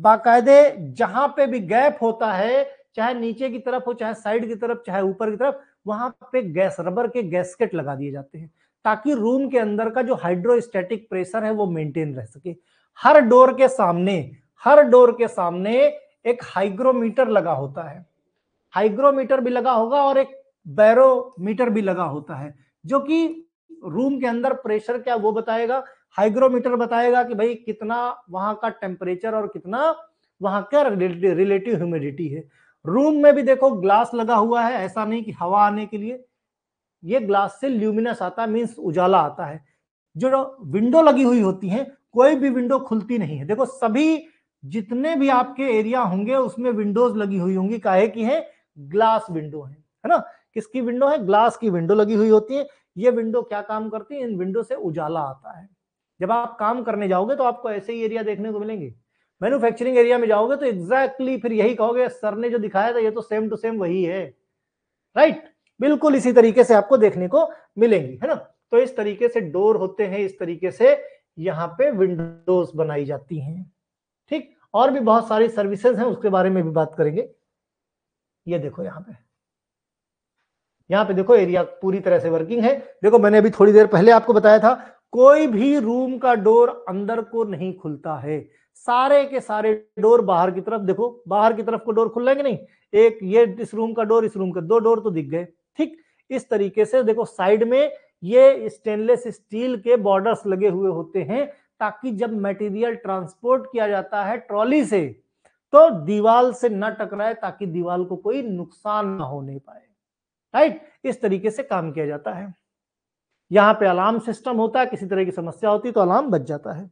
बाकायदे जहां पे भी गैप होता है चाहे नीचे की तरफ हो चाहे साइड की तरफ चाहे ऊपर की तरफ वहां पे गैस रबर के गैसकेट लगा दिए जाते हैं ताकि रूम के अंदर का जो हाइड्रोस्टेटिक प्रेशर है वो मेंटेन रह सके हर डोर के सामने हर डोर के सामने एक हाइग्रोमीटर लगा होता है हाइग्रोमीटर भी लगा होगा और एक बैरोमीटर भी लगा होता है जो कि रूम के अंदर प्रेशर क्या वो बताएगा हाइग्रोमीटर बताएगा कि भाई कितना वहां का टेम्परेचर और कितना वहां का रिलेटिव ह्यूमिडिटी है रूम में भी देखो ग्लास लगा हुआ है ऐसा नहीं कि हवा आने के लिए ये ग्लास से ल्यूमिनस आता है मीन्स उजाला आता है जो विंडो लगी हुई होती है कोई भी विंडो खुलती नहीं है देखो सभी जितने भी आपके एरिया होंगे उसमें विंडोज लगी हुई होंगी काहे की है ग्लास विंडो है है ना किसकी विंडो है ग्लास की विंडो लगी हुई होती है ये विंडो क्या काम करती है इन विंडो से उजाला आता है जब आप काम करने जाओगे तो आपको ऐसे ही एरिया देखने को मिलेंगे मैन्युफैक्चरिंग एरिया में जाओगे तो एग्जैक्टली exactly फिर यही कहोगे सर ने जो दिखाया था ये तो सेम टू सेम वही है राइट बिल्कुल इसी तरीके से आपको देखने को मिलेंगी है ना तो इस तरीके से डोर होते हैं इस तरीके से यहाँ पे विंडोज बनाई जाती हैं ठीक और भी बहुत सारी सर्विसेज हैं उसके बारे में भी बात करेंगे ये देखो यहाँ पे यहाँ पे देखो एरिया पूरी तरह से वर्किंग है देखो मैंने अभी थोड़ी देर पहले आपको बताया था कोई भी रूम का डोर अंदर को नहीं खुलता है सारे के सारे डोर बाहर की तरफ देखो बाहर की तरफ को डोर खुल कि नहीं एक ये इस रूम का डोर इस रूम का दो डोर तो दिख गए ठीक इस तरीके से देखो साइड में ये स्टेनलेस स्टील के बॉर्डर्स लगे हुए होते हैं ताकि जब मटेरियल ट्रांसपोर्ट किया जाता है ट्रॉली से तो दीवाल से न टकराए ताकि दीवाल को कोई नुकसान ना होने पाए राइट इस तरीके से काम किया जाता है यहाँ पे अलार्म सिस्टम होता है किसी तरह की समस्या होती है तो अलार्म बच जाता है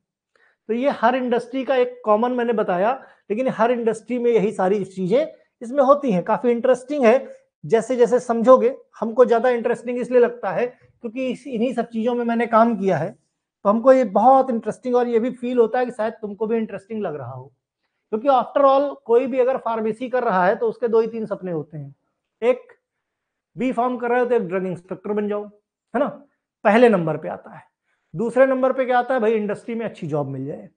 तो ये हर इंडस्ट्री का एक कॉमन मैंने बताया लेकिन हर इंडस्ट्री में यही सारी चीजें इसमें होती हैं काफी इंटरेस्टिंग है जैसे जैसे समझोगे हमको ज्यादा इंटरेस्टिंग इसलिए लगता है क्योंकि इन्हीं सब चीजों में मैंने काम किया है तो हमको ये बहुत इंटरेस्टिंग और ये भी फील होता है कि शायद तुमको भी इंटरेस्टिंग लग रहा हो क्योंकि आफ्टर ऑल कोई भी अगर फार्मेसी कर रहा है तो उसके दो ही तीन सपने होते हैं एक बी फॉर्म कर रहे हो तो एक ड्रग इंस्पेक्टर बन जाओ है ना पहले नंबर पे आता है दूसरे नंबर पे क्या आता है भाई इंडस्ट्री में अच्छी जॉब मिल जाए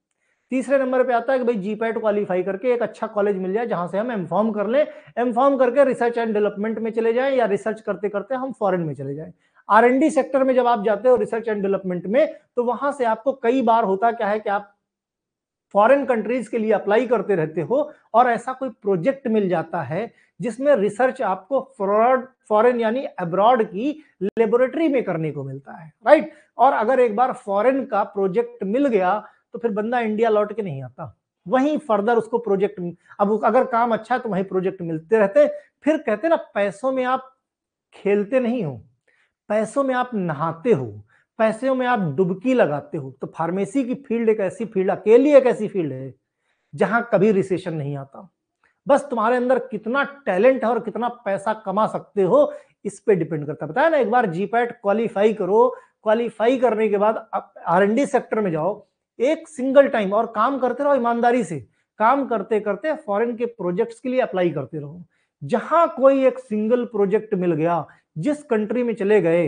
तीसरे नंबर पे आता है कि भाई जी पैट क्वालिफाई करके एक अच्छा कॉलेज मिल जाए जहां से हम एम फॉर्म कर लें एम फॉर्म करके रिसर्च एंड डेवलपमेंट में चले जाएं या रिसर्च करते करते हम फॉरेन में चले जाएं आर सेक्टर में जब आप जाते हो रिसर्च एंड डेवलपमेंट में तो वहां से आपको कई बार होता क्या है कि आप फॉरेन कंट्रीज के लिए अप्लाई करते रहते हो और ऐसा कोई प्रोजेक्ट मिल जाता है जिसमें रिसर्च आपको फ्रॉड फॉरेन यानी अब्रॉड की लेबोरेटरी में करने को मिलता है राइट और अगर एक बार फॉरेन का प्रोजेक्ट मिल गया तो फिर बंदा इंडिया लौट के नहीं आता वहीं फर्दर उसको प्रोजेक्ट अब अगर काम अच्छा है तो वहीं प्रोजेक्ट मिलते रहते फिर कहते ना पैसों में आप खेलते नहीं हो पैसों में आप नहाते हो पैसों में आप डुबकी लगाते हो तो फार्मेसी की फील्ड एक ऐसी फील्ड अकेली एक ऐसी फील्ड है जहां कभी रिसेशन नहीं आता बस तुम्हारे अंदर कितना टैलेंट है और कितना पैसा कमा सकते हो इस पे डिपेंड करता है बताया ना एक बार जीपैट क्वालिफाई करो क्वालिफाई करने के बाद आर एन डी सेक्टर में जाओ एक सिंगल टाइम और काम करते रहो ईमानदारी से काम करते करते फॉरेन के प्रोजेक्ट्स के लिए अप्लाई करते रहो जहां कोई एक सिंगल प्रोजेक्ट मिल गया जिस कंट्री में चले गए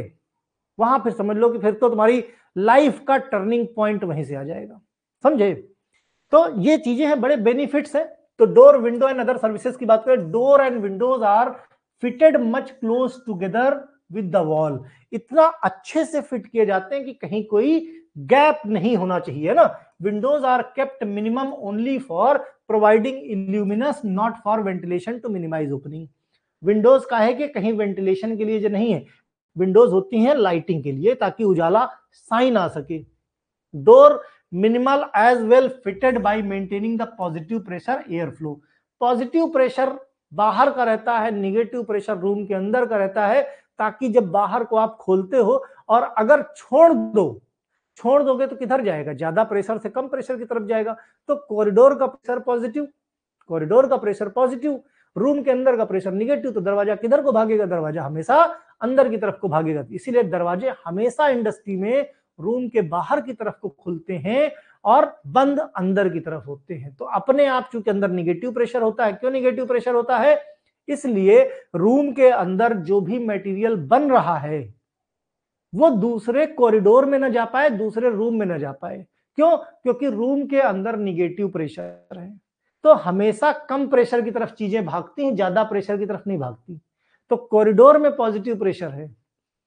वहां फिर समझ लो कि फिर तो तुम्हारी लाइफ का टर्निंग पॉइंट वहीं से आ जाएगा समझे तो ये चीजें हैं बड़े बेनिफिट्स हैं तो door window and other services की बात करें door and windows are fitted much close together with the wall इतना अच्छे से फिट किए जाते हैं कि कहीं कोई गैप नहीं होना चाहिए ना windows are kept minimum only for providing illumination not for ventilation to minimize opening windows का है कि कहीं वेंटिलेशन के लिए जो नहीं है विंडोज होती हैं लाइटिंग के लिए ताकि उजाला साइन आ सके door minimal as well fitted by में the positive pressure air flow positive बाहर का रहता है निगेटिव प्रेशर रूम के अंदर का रहता है ताकि जब बाहर को आप खोलते हो और अगर छोड़ दो छोड़ दोगे तो किधर जाएगा ज्यादा प्रेशर से कम प्रेशर की तरफ जाएगा तो कॉरिडोर का प्रेशर पॉजिटिव कॉरिडोर का प्रेशर पॉजिटिव रूम के अंदर का प्रेशर निगेटिव तो दरवाजा किधर को भागेगा दरवाजा हमेशा अंदर की तरफ को भागेगा इसीलिए दरवाजे हमेशा इंडस्ट्री में रूम के बाहर की तरफ को खुलते हैं और बंद अंदर की तरफ होते हैं तो अपने आप चूंकि अंदर निगेटिव प्रेशर होता है क्यों निगेटिव प्रेशर होता है इसलिए रूम के अंदर जो भी मेटीरियल बन रहा है वो दूसरे कॉरिडोर में ना जा पाए दूसरे रूम में ना जा पाए क्यों क्योंकि रूम के अंदर निगेटिव प्रेशर है तो हमेशा कम प्रेशर की तरफ चीजें भागती हैं ज्यादा प्रेशर की तरफ नहीं भागती तो कॉरिडोर में पॉजिटिव प्रेशर है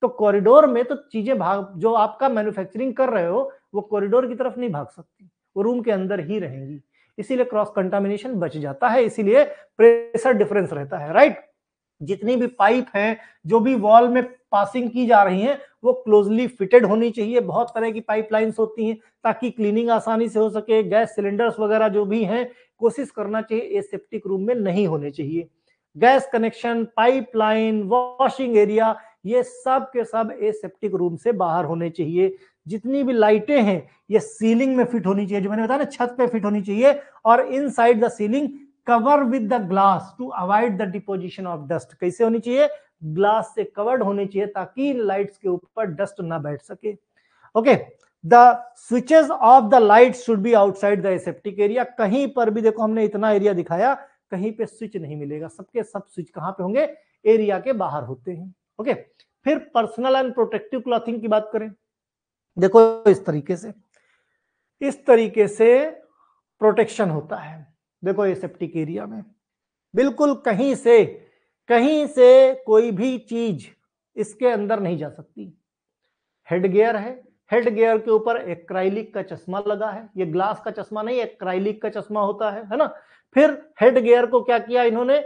तो कॉरिडोर में तो चीजें भाग जो आपका मैन्युफैक्चरिंग कर रहे हो वो कॉरिडोर की तरफ नहीं भाग सकती वो रूम के अंदर ही रहेंगी इसीलिए क्रॉस कंटामिनेशन बच जाता है इसीलिए प्रेशर डिफरेंस रहता है राइट जितनी भी पाइप है जो भी वॉल में पासिंग की जा रही है वो क्लोजली फिटेड होनी चाहिए बहुत तरह की पाइपलाइंस होती हैं ताकि क्लीनिंग आसानी से हो सके गैस सिलेंडर्स वगैरह जो भी हैं कोशिश करना चाहिए सेप्टिक रूम में नहीं होने चाहिए gas connection pipeline washing area ये सब के सब एसेप्टिक रूम से बाहर होने चाहिए जितनी भी लाइटें हैं ये सीलिंग में फिट होनी चाहिए जो मैंने बताया ना छत पे फिट होनी चाहिए और inside the ceiling cover with the glass to avoid the deposition of dust कैसे होनी चाहिए ग्लास से कवर्ड होनी चाहिए ताकि लाइट्स के ऊपर डस्ट ना बैठ सके okay the switches of the light should be outside the aseptic area कहीं पर भी देखो हमने इतना एरिया दिखाया कहीं पे स्विच नहीं मिलेगा सबके सब स्विच कहां पे होंगे एरिया के बाहर होते हैं ओके फिर पर्सनल एंड प्रोटेक्टिव क्लॉथिंग की बात करें देखो इस तरीके से इस तरीके से प्रोटेक्शन होता है देखो ये सेप्टिक एरिया में बिल्कुल कहीं से कहीं से कोई भी चीज इसके अंदर नहीं जा सकती हेड गेयर है हेड गेयर के ऊपर एक क्राइलिक का चश्मा लगा है ये ग्लास का चश्मा नहीं एक क्राइलिक का चश्मा होता है है ना फिर हेड गेयर को क्या किया इन्होंने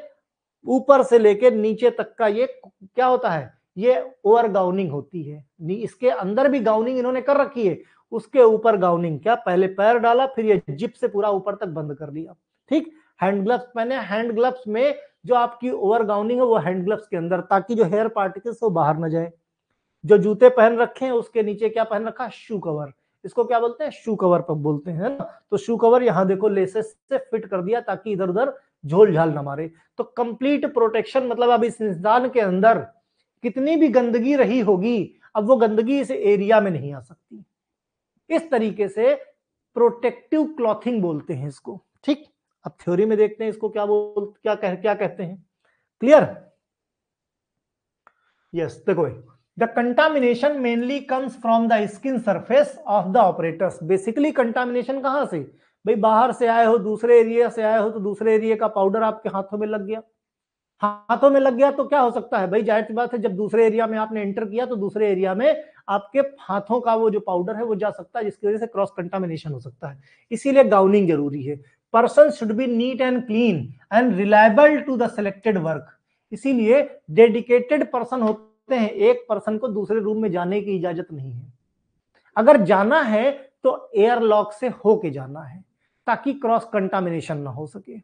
ऊपर से लेकर नीचे तक का ये क्या होता है ये ओवर गाउनिंग होती है इसके अंदर भी गाउनिंग इन्होंने कर रखी है उसके ऊपर गाउनिंग क्या पहले पैर डाला फिर ये जिप से पूरा ऊपर तक बंद कर लिया ठीक हैंड ग्लव्स पहने हैंड ग्लव्स में जो आपकी ओवर गाउनिंग है वो हैंड ग्लव्स के अंदर ताकि जो हेयर पार्टिकल्स वो बाहर ना जाए जो जूते पहन रखे हैं उसके नीचे क्या पहन रखा शू कवर इसको क्या बोलते हैं शू कवर पर बोलते हैं ना तो शू कवर यहाँ देखो लेसेस से फिट कर दिया ताकि इधर उधर झोल झाल ना मारे तो कंप्लीट प्रोटेक्शन मतलब अब इस इंसान के अंदर कितनी भी गंदगी रही होगी अब वो गंदगी इस एरिया में नहीं आ सकती इस तरीके से प्रोटेक्टिव क्लॉथिंग बोलते हैं इसको ठीक अब थ्योरी में देखते हैं इसको क्या बोल क्या कह, क्या कहते हैं क्लियर यस देखो the contamination mainly comes from the skin surface of the operators basically contamination कहां से भाई बाहर से आए हो दूसरे एरिया से आए हो तो दूसरे एरिया का पाउडर आपके हाथों में लग गया हाथों में लग गया तो क्या हो सकता है भाई जाहिर सी बात है जब दूसरे एरिया में आपने एंटर किया तो दूसरे एरिया में आपके हाथों का वो जो पाउडर है वो जा सकता है जिसकी वजह से क्रॉस कंटामिनेशन हो सकता है इसीलिए गाउनिंग जरूरी है person should be neat and clean and reliable to the selected work इसीलिए डेडिकेटेड पर्सन होते हैं एक पर्सन को दूसरे रूम में जाने की इजाजत नहीं है अगर जाना है तो एयरलॉक से होके जाना है ताकि क्रॉस कंटामिनेशन ना हो सके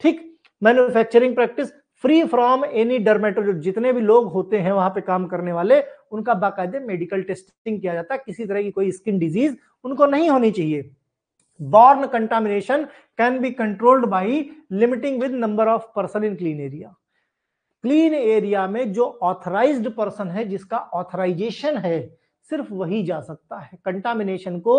ठीक manufacturing practice free from any dermatologist जितने भी लोग होते हैं वहां पे काम करने वाले उनका बाकायदे मेडिकल टेस्टिंग किया जाता है किसी तरह की कोई स्किन डिजीज उनको नहीं होनी चाहिए born contamination can be controlled by limiting with number of person in clean area clean area में जो ऑथराइज पर्सन है जिसका ऑथराइजेशन है सिर्फ वही जा सकता है कंटामिनेशन को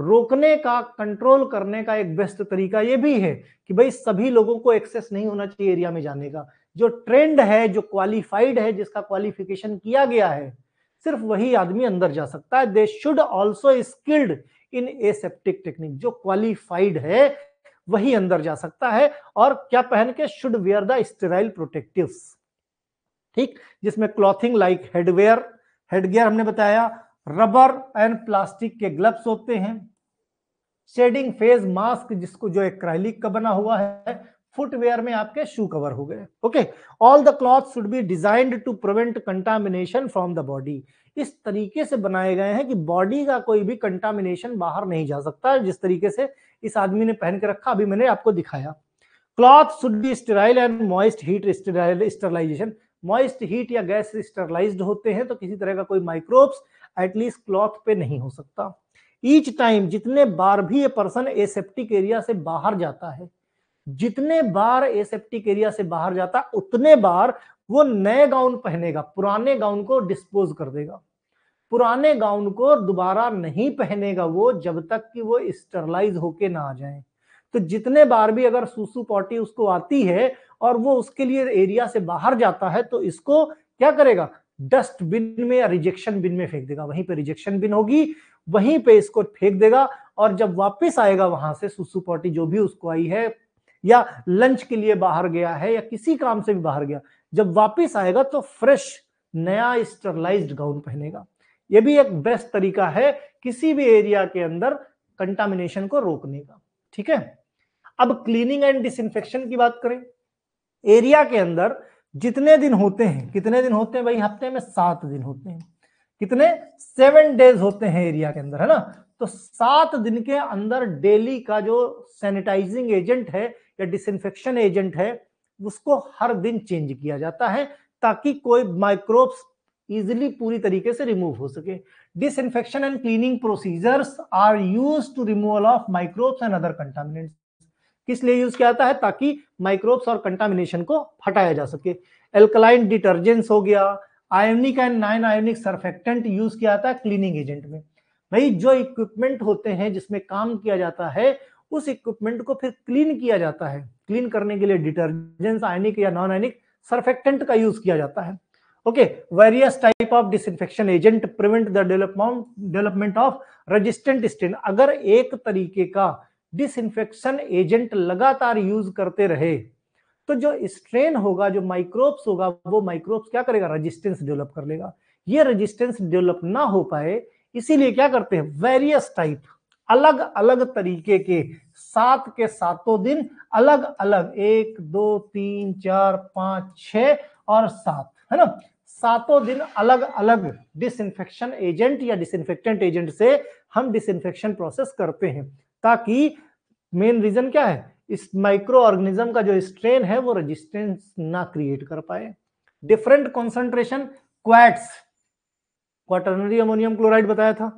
रोकने का कंट्रोल करने का एक बेस्ट तरीका यह भी है कि भाई सभी लोगों को एक्सेस नहीं होना चाहिए एरिया में जाने का जो ट्रेंड है जो क्वालिफाइड है जिसका क्वालिफिकेशन किया गया है सिर्फ वही आदमी अंदर जा सकता है they should also skilled in aseptic technique जो क्वालिफाइड है वही अंदर जा सकता है और क्या पहन के should wear the sterile protective ठीक जिसमें क्लॉथिंग लाइक हेडवेयर हेडगेयर हमने बताया रबर एंड प्लास्टिक के ग्लब्स होते हैं शेडिंग फेज मास्क जिसको जो एक्राइलिक का बना हुआ है फुटवेयर में आपके शू कवर हो गए okay all the cloth should be designed to prevent contamination from the body इस तरीके से बनाए गए हैं कि बॉडी का कोई भी कंटामिनेशन बाहर नहीं जा सकता जिस तरीके से इस आदमी ने पहन के रखा अभी मैंने आपको दिखाया cloth should be sterile and moist heat sterilization moist heat या गैस स्टेरलाइज्ड होते हैं तो किसी तरह का कोई माइक्रोब्स एटलीस्ट क्लॉथ पे नहीं हो सकता ईच टाइम जितने बार भी ये पर्सन एसेप्टिक एरिया से बाहर जाता है जितने बार एसेप्टिक एरिया से बाहर जाता उतने बार वो नए गाउन पहनेगा पुराने गाउन को डिस्पोज कर देगा पुराने गाउन को दोबारा नहीं पहनेगा वो जब तक कि वो स्टरलाइज होके ना आ जाए तो जितने बार भी अगर सुसु पॉटी उसको आती है और वो उसके लिए एरिया से बाहर जाता है तो इसको क्या करेगा डस्टबिन में या रिजेक्शन बिन में फेंक देगा वहीं पे रिजेक्शन बिन होगी वहीं पे इसको फेंक देगा और जब वापस आएगा वहां से सुसु पॉटी जो भी उसको आई है या लंच के लिए बाहर गया है या किसी काम से भी बाहर गया जब वापस आएगा तो फ्रेश नया स्टरलाइज गाउन पहनेगा यह भी एक बेस्ट तरीका है किसी भी एरिया के अंदर कंटामिनेशन को रोकने का ठीक है अब क्लीनिंग एंड डिसइंफेक्शन की बात करें एरिया के अंदर जितने दिन होते हैं कितने दिन होते हैं भाई हफ्ते में सात दिन होते हैं कितने सेवन डेज होते हैं एरिया के अंदर है ना तो सात दिन के अंदर डेली का जो सैनिटाइजिंग एजेंट है या डिसइंफेक्शन एजेंट है उसको हर दिन चेंज किया जाता है ताकि कोई माइक्रोब्स इजिली पूरी तरीके से रिमूव हो सके disinfection and cleaning procedures are use to removal of microbes and other contaminants किस लिए यूज किया जाता है ताकि माइक्रोब्स और कंटामिनेशन को हटाया जा सके एल्कलाइन डिटर्जेंट्स हो गया ionic and non ionic surfactant use किया जाता है क्लीनिंग एजेंट में भाई जो इक्विपमेंट होते हैं जिसमें काम किया जाता है उस इक्विपमेंट को फिर क्लीन किया जाता है क्लीन करने के लिए डिटर्जेंट्स आयनिक या नॉन आयनिक सर्फेक्टेंट का यूज किया जाता है okay various type of disinfection agent prevent the development development of resistant strain अगर एक तरीके का डिसइंफेक्शन एजेंट लगातार यूज करते रहे तो जो स्ट्रेन होगा जो माइक्रोब्स होगा वो माइक्रोब्स क्या करेगा रेजिस्टेंस डेवलप कर लेगा ये रेजिस्टेंस डेवलप ना हो पाए इसीलिए क्या करते हैं वेरियस टाइप अलग अलग तरीके के सात के सातों दिन अलग अलग एक दो तीन चार पांच छ और सात है ना सातों दिन अलग अलग डिसइंफेक्शन एजेंट या डिसइंफेक्टेंट एजेंट से हम डिसइंफेक्शन प्रोसेस करते हैं ताकि मेन रीजन क्या है इस माइक्रो ऑर्गेनिज्म का जो स्ट्रेन है वो रेजिस्टेंस ना क्रिएट कर पाए different concentration quats quaternary ammonium chloride बताया था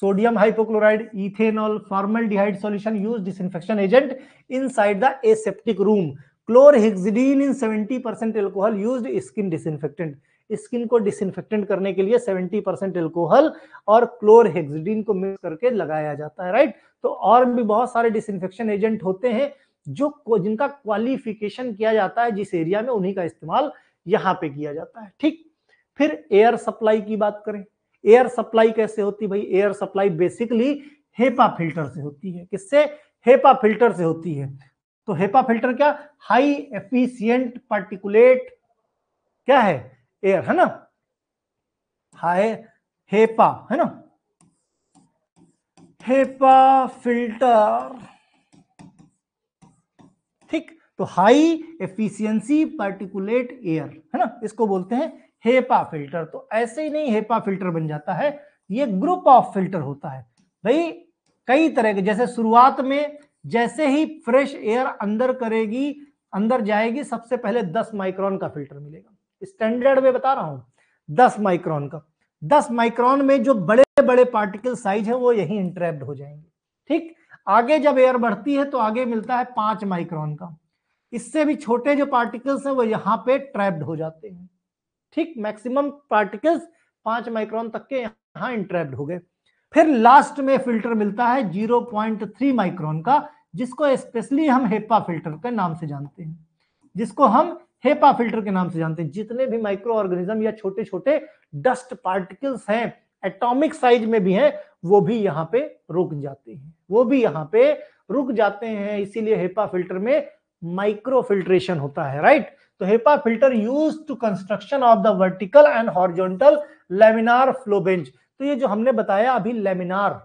sodium hypochloride ethanol formaldehyde solution use disinfection agent inside the aseptic room chlorhexidine in seventy percent alcohol use skin infectant skin को disinfectant करने के लिए 70 percent alcohol और क्लोरहेक्सिडीन को mix करके लगाया जाता है राइट तो और भी बहुत सारे डिसइनफेक्शन एजेंट होते हैं जो जिनका क्वालिफिकेशन किया जाता है जिस एरिया में उन्हीं का इस्तेमाल यहाँ पे किया जाता है ठीक फिर एयर सप्लाई की बात करें एयर सप्लाई कैसे होती भाई air supply basically HEPA filter से होती है किससे हेपा फिल्टर से होती है तो हेपा फिल्टर क्या हाई एफिशिएंट पार्टिकुलेट क्या है एयर है ना हाई हेपा है ना हेपा फिल्टर ठीक तो हाई एफिशिएंसी पार्टिकुलेट एयर है ना इसको बोलते हैं हेपा फिल्टर तो ऐसे ही नहीं हेपा फिल्टर बन जाता है ये ग्रुप ऑफ फिल्टर होता है भाई कई तरह के जैसे शुरुआत में जैसे ही फ्रेश एयर अंदर करेगी अंदर जाएगी सबसे पहले 10 माइक्रोन का फिल्टर मिलेगा स्टैंडर्ड में बता रहा हूं दस माइक्रोन का दस माइक्रोन में जो बड़े बड़े पार्टिकल साइज है वो यही इंटरेप्ट हो जाएंगे ठीक आगे जब एयर बढ़ती है तो आगे मिलता है पांच माइक्रोन का इससे भी छोटे जो पार्टिकल्स हैं वो यहाँ पे ट्रैप्ड हो जाते हैं ठीक मैक्सिमम पार्टिकल्स पांच माइक्रोन तक के यहाँ इंट्रैप्ड हो गए फिर लास्ट में फिल्टर मिलता है 0.3 माइक्रोन का जिसको स्पेशली हम हेपा फिल्टर के नाम से जानते हैं जिसको हम हेपा फिल्टर के नाम से जानते हैं जितने भी माइक्रो ऑर्गेनिज्म या छोटे छोटे डस्ट पार्टिकल्स हैं एटॉमिक साइज में भी हैं वो भी यहाँ पे रुक जाते हैं वो भी यहाँ पे रुक जाते हैं इसीलिए हेपा फिल्टर में माइक्रो फिल्ट्रेशन होता है राइट तो HEPA filter use to construction of the vertical and horizontal laminar flow bench तो ये जो हमने बताया अभी लेमिनार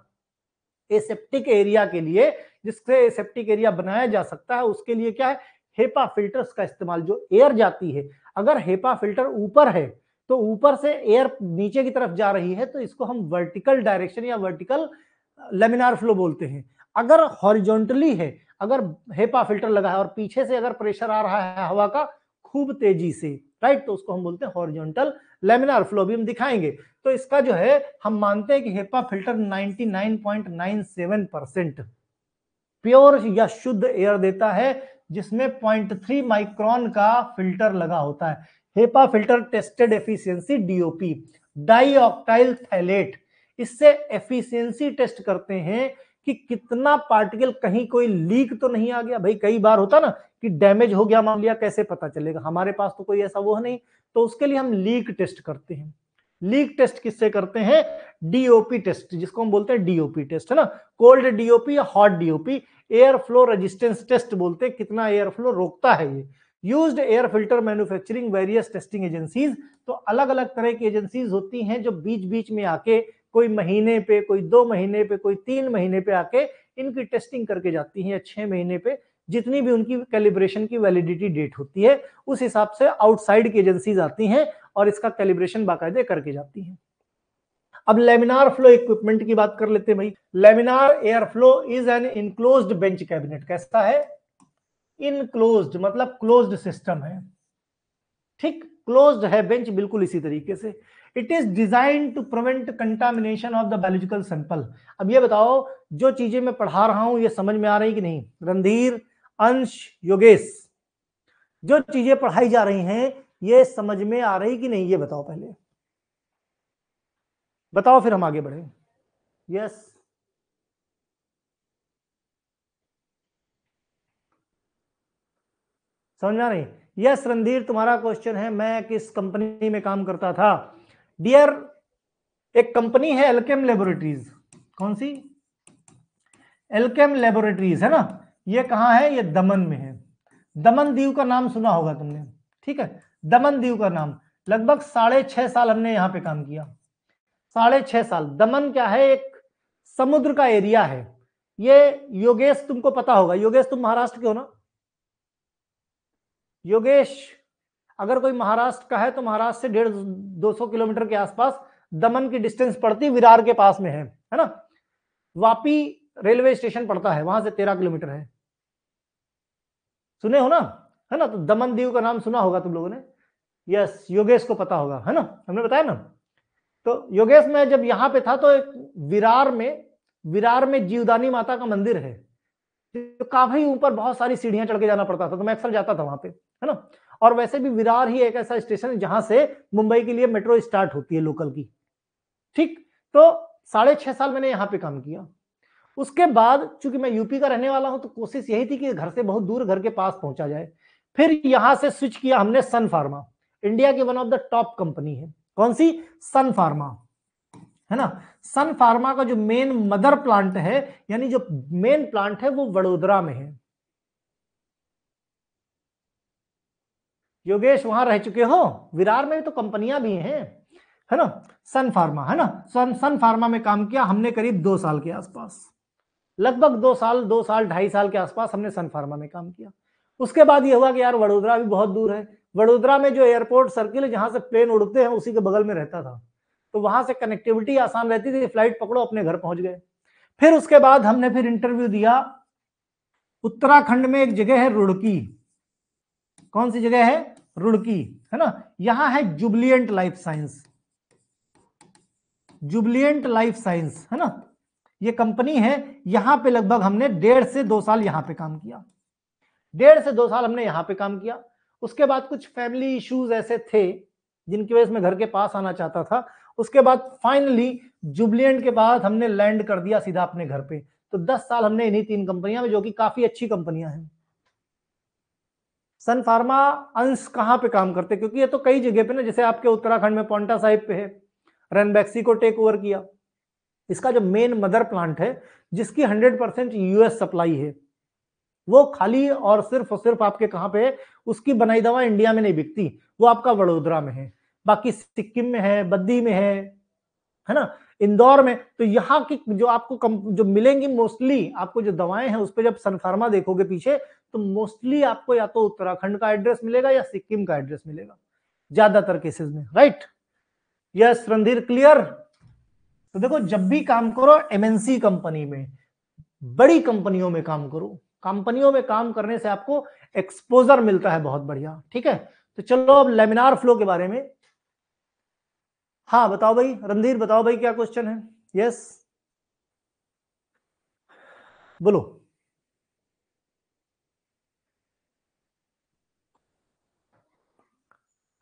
एसेप्टिक एरिया के लिए जिससे एसेप्टिक एरिया बनाया जा सकता है उसके लिए क्या है हेपा फिल्टर्स का इस्तेमाल जो एयर जाती है अगर हेपा फिल्टर ऊपर है तो ऊपर से एयर नीचे की तरफ जा रही है तो इसको हम वर्टिकल डायरेक्शन या वर्टिकल लेमिनार फ्लो बोलते हैं अगर हॉरिजॉन्टली है अगर हेपा फिल्टर लगा है और पीछे से अगर प्रेशर आ रहा है हवा का खूब तेजी से राइट तो उसको हम बोलते हैं हॉरिजॉन्टल लेमिनार फ्लो भी हम दिखाएंगे तो इसका जो है हम मानते हैं कि हेपा फिल्टर 99.97 परसेंट प्योर या शुद्ध एयर देता है जिसमें पॉइंट थ्री माइक्रॉन का फिल्टर लगा होता है HEPA filter tested efficiency DOP dioctyl phthalate इससे एफिशिएंसी टेस्ट करते हैं कि कितना पार्टिकल कहीं कोई लीक तो नहीं आ गया भाई कई बार होता ना कि डैमेज हो गया मान लिया कैसे पता चलेगा हमारे पास तो कोई ऐसा वो नहीं तो उसके लिए हम लीक टेस्ट करते हैं लीक टेस्ट किससे करते हैं डीओपी टेस्ट जिसको हम बोलते हैं डीओपी टेस्ट है ना कोल्ड डीओपी या hot DOP air flow resistance test बोलते हैं कितना एयर फ्लो रोकता है ये use air filter manufacturing various testing agencies तो अलग अलग तरह की एजेंसीज होती हैं जो बीच बीच में आके कोई महीने पे कोई दो महीने पे कोई तीन महीने पे आके इनकी टेस्टिंग करके जाती हैं या छह महीने पे जितनी भी उनकी कैलिब्रेशन की वैलिडिटी डेट होती है उस हिसाब से आउटसाइड की एजेंसीज आती हैं और इसका कैलिब्रेशन बाकायदे करके जाती है अब लेमिनार फ्लो इक्विपमेंट की बात कर लेते हैं भाई laminar air flow is an enclose bench cabinet कैसा है इनक्लोज मतलब क्लोज्ड सिस्टम है ठीक क्लोज्ड है बेंच बिल्कुल इसी तरीके से it is design to prevent contamination of the biological sample अब ये बताओ जो चीजें मैं पढ़ा रहा हूं ये समझ में आ रही कि नहीं रणधीर अंश योगेश जो चीजें पढ़ाई जा रही हैं ये समझ में आ रही कि नहीं ये बताओ पहले बताओ फिर हम आगे बढ़े यस yes. समझा नहीं यस रणधीर तुम्हारा क्वेश्चन है मैं किस कंपनी में काम करता था डियर एक कंपनी है एलकेम लेबोरेटरीज कौन सी एलकेम लेबोरेटरीज है ना ये कहा है ये दमन में है दमन दीव का नाम सुना होगा तुमने ठीक है दमन दीव का नाम लगभग साढ़े छह साल हमने यहाँ पे काम किया साढ़े छह साल दमन क्या है एक समुद्र का एरिया है ये योगेश तुमको पता होगा योगेश तुम महाराष्ट्र के हो ना योगेश अगर कोई महाराष्ट्र का है तो महाराष्ट्र से डेढ़ दो सौ किलोमीटर के आसपास दमन की डिस्टेंस पड़ती विरार के पास में है है ना वापी रेलवे स्टेशन पड़ता है वहां से तेरह किलोमीटर है सुने हो ना है ना तो दमन दीव का नाम सुना होगा तुम लोगों ने यस योगेश को पता होगा है ना हमने बताया ना तो योगेश में जब यहाँ पे था तो एक विरार में विरार में जीवदानी माता का मंदिर है तो काफी ऊपर बहुत सारी सीढ़ियां चढ़ के जाना पड़ता था तो मैं अक्सर जाता था वहां पे है ना और वैसे भी विरार ही एक ऐसा स्टेशन है जहां से मुंबई के लिए मेट्रो स्टार्ट होती है लोकल की ठीक तो साढ़े छह साल मैंने यहाँ पे काम किया उसके बाद चूंकि मैं यूपी का रहने वाला हूं तो कोशिश यही थी कि घर से बहुत दूर घर के पास पहुंचा जाए फिर यहां से स्विच किया हमने सन फार्मा इंडिया की one of the top company है कौन सी सन फार्मा है ना सन फार्मा का जो मेन मदर प्लांट है यानी जो मेन प्लांट है वो वडोदरा में है योगेश वहां रह चुके हो विरार में तो कंपनियां भी हैं है ना सन फार्मा है ना सन सन फार्मा में काम किया हमने करीब दो साल के आसपास लगभग दो साल दो साल ढाई साल के आसपास हमने सन फार्मा में काम किया उसके बाद ये हुआ कि यार वडोदरा भी बहुत दूर है वडोदरा में जो एयरपोर्ट सर्किल है जहां से प्लेन उड़ते हैं उसी के बगल में रहता था तो वहां से कनेक्टिविटी आसान रहती थी फ्लाइट पकड़ो अपने घर पहुंच गए फिर उसके बाद हमने फिर इंटरव्यू दिया उत्तराखंड में एक जगह है रुड़की कौन सी जगह है रुड़की है ना यहां है जुबलियंट लाइफ साइंस जुबलियंट लाइफ साइंस है ना ये कंपनी है यहां पे लगभग हमने डेढ़ से दो साल यहां पे काम किया डेढ़ से दो साल हमने यहाँ पे काम किया उसके बाद कुछ फैमिली इश्यूज ऐसे थे जिनकी वजह से मैं घर के पास आना चाहता था उसके बाद फाइनली जुबलियंट के बाद हमने लैंड कर दिया सीधा अपने घर पे तो दस साल हमने इन्हीं तीन कंपनियां में जो कि काफी अच्छी कंपनियां हैं सन फार्मा अंश कहाँ पे काम करते क्योंकि ये तो कई जगह पे ना जैसे आपके उत्तराखंड में पौंटा साहिब पे है रनबैक्सी को टेक ओवर किया इसका जो मेन मदर प्लांट है जिसकी 100 परसेंट यूएस सप्लाई है वो खाली और सिर्फ और सिर्फ आपके कहाँ पे उसकी बनाई दवा इंडिया में नहीं बिकती वो आपका वडोदरा में है बाकी सिक्किम में है बद्दी में है है ना इंदौर में तो यहाँ की जो आपको कम, जो मिलेंगी मोस्टली आपको जो दवाएं हैं उस पर जब सनफार्मा देखोगे पीछे तो मोस्टली आपको या तो उत्तराखंड का एड्रेस मिलेगा या सिक्किम का एड्रेस मिलेगा ज्यादातर केसेस में राइट यस रणधीर क्लियर तो देखो जब भी काम करो एमएनसी कंपनी में बड़ी कंपनियों में काम करो कंपनियों में काम करने से आपको एक्सपोजर मिलता है बहुत बढ़िया ठीक है तो चलो अब लेमिनार फ्लो के बारे में हाँ बताओ भाई रणधीर बताओ भाई क्या क्वेश्चन है यस बोलो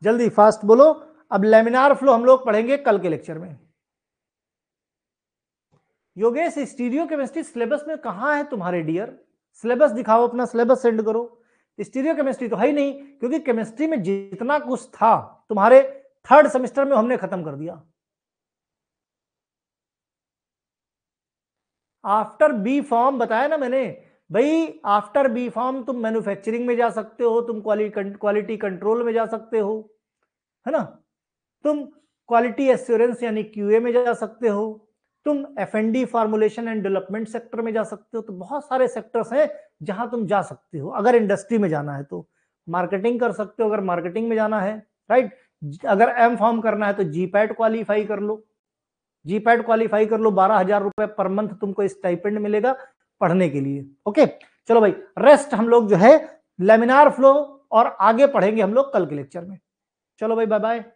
जल्दी फास्ट बोलो अब लेमिनार फ्लो हम लोग पढ़ेंगे कल के लेक्चर में योगेश स्टीरियो केमिस्ट्री सिलेबस में कहा है तुम्हारे डियर सिलेबस दिखाओ अपना सिलेबस सेंड करो स्टीरियो केमिस्ट्री तो है ही नहीं क्योंकि केमिस्ट्री में जितना कुछ था तुम्हारे थर्ड सेमेस्टर में हमने खत्म कर दिया आफ्टर बी फॉर्म बताया ना मैंने भाई आफ्टर बी फॉर्म तुम मैन्युफैक्चरिंग में जा सकते हो तुम क्वालिटी कंट्रोल में जा सकते हो है ना तुम क्वालिटी एश्योरेंस यानी क्यूए में जा सकते हो तुम F N D formulation and development sector में जा सकते हो तो बहुत सारे सेक्टर्स हैं जहां तुम जा सकते हो अगर इंडस्ट्री में जाना है तो मार्केटिंग कर सकते हो अगर मार्केटिंग में जाना है राइट अगर एम फॉर्म करना है तो जी पैट क्वालिफाई कर लो जी पैट क्वालिफाई कर लो बारह हजार रुपए पर मंथ तुमको स्टाइपेंड मिलेगा पढ़ने के लिए ओके चलो भाई रेस्ट हम लोग जो है लेमिनार फ्लो और आगे पढ़ेंगे हम लोग कल के लेक्चर में चलो भाई बाय बाय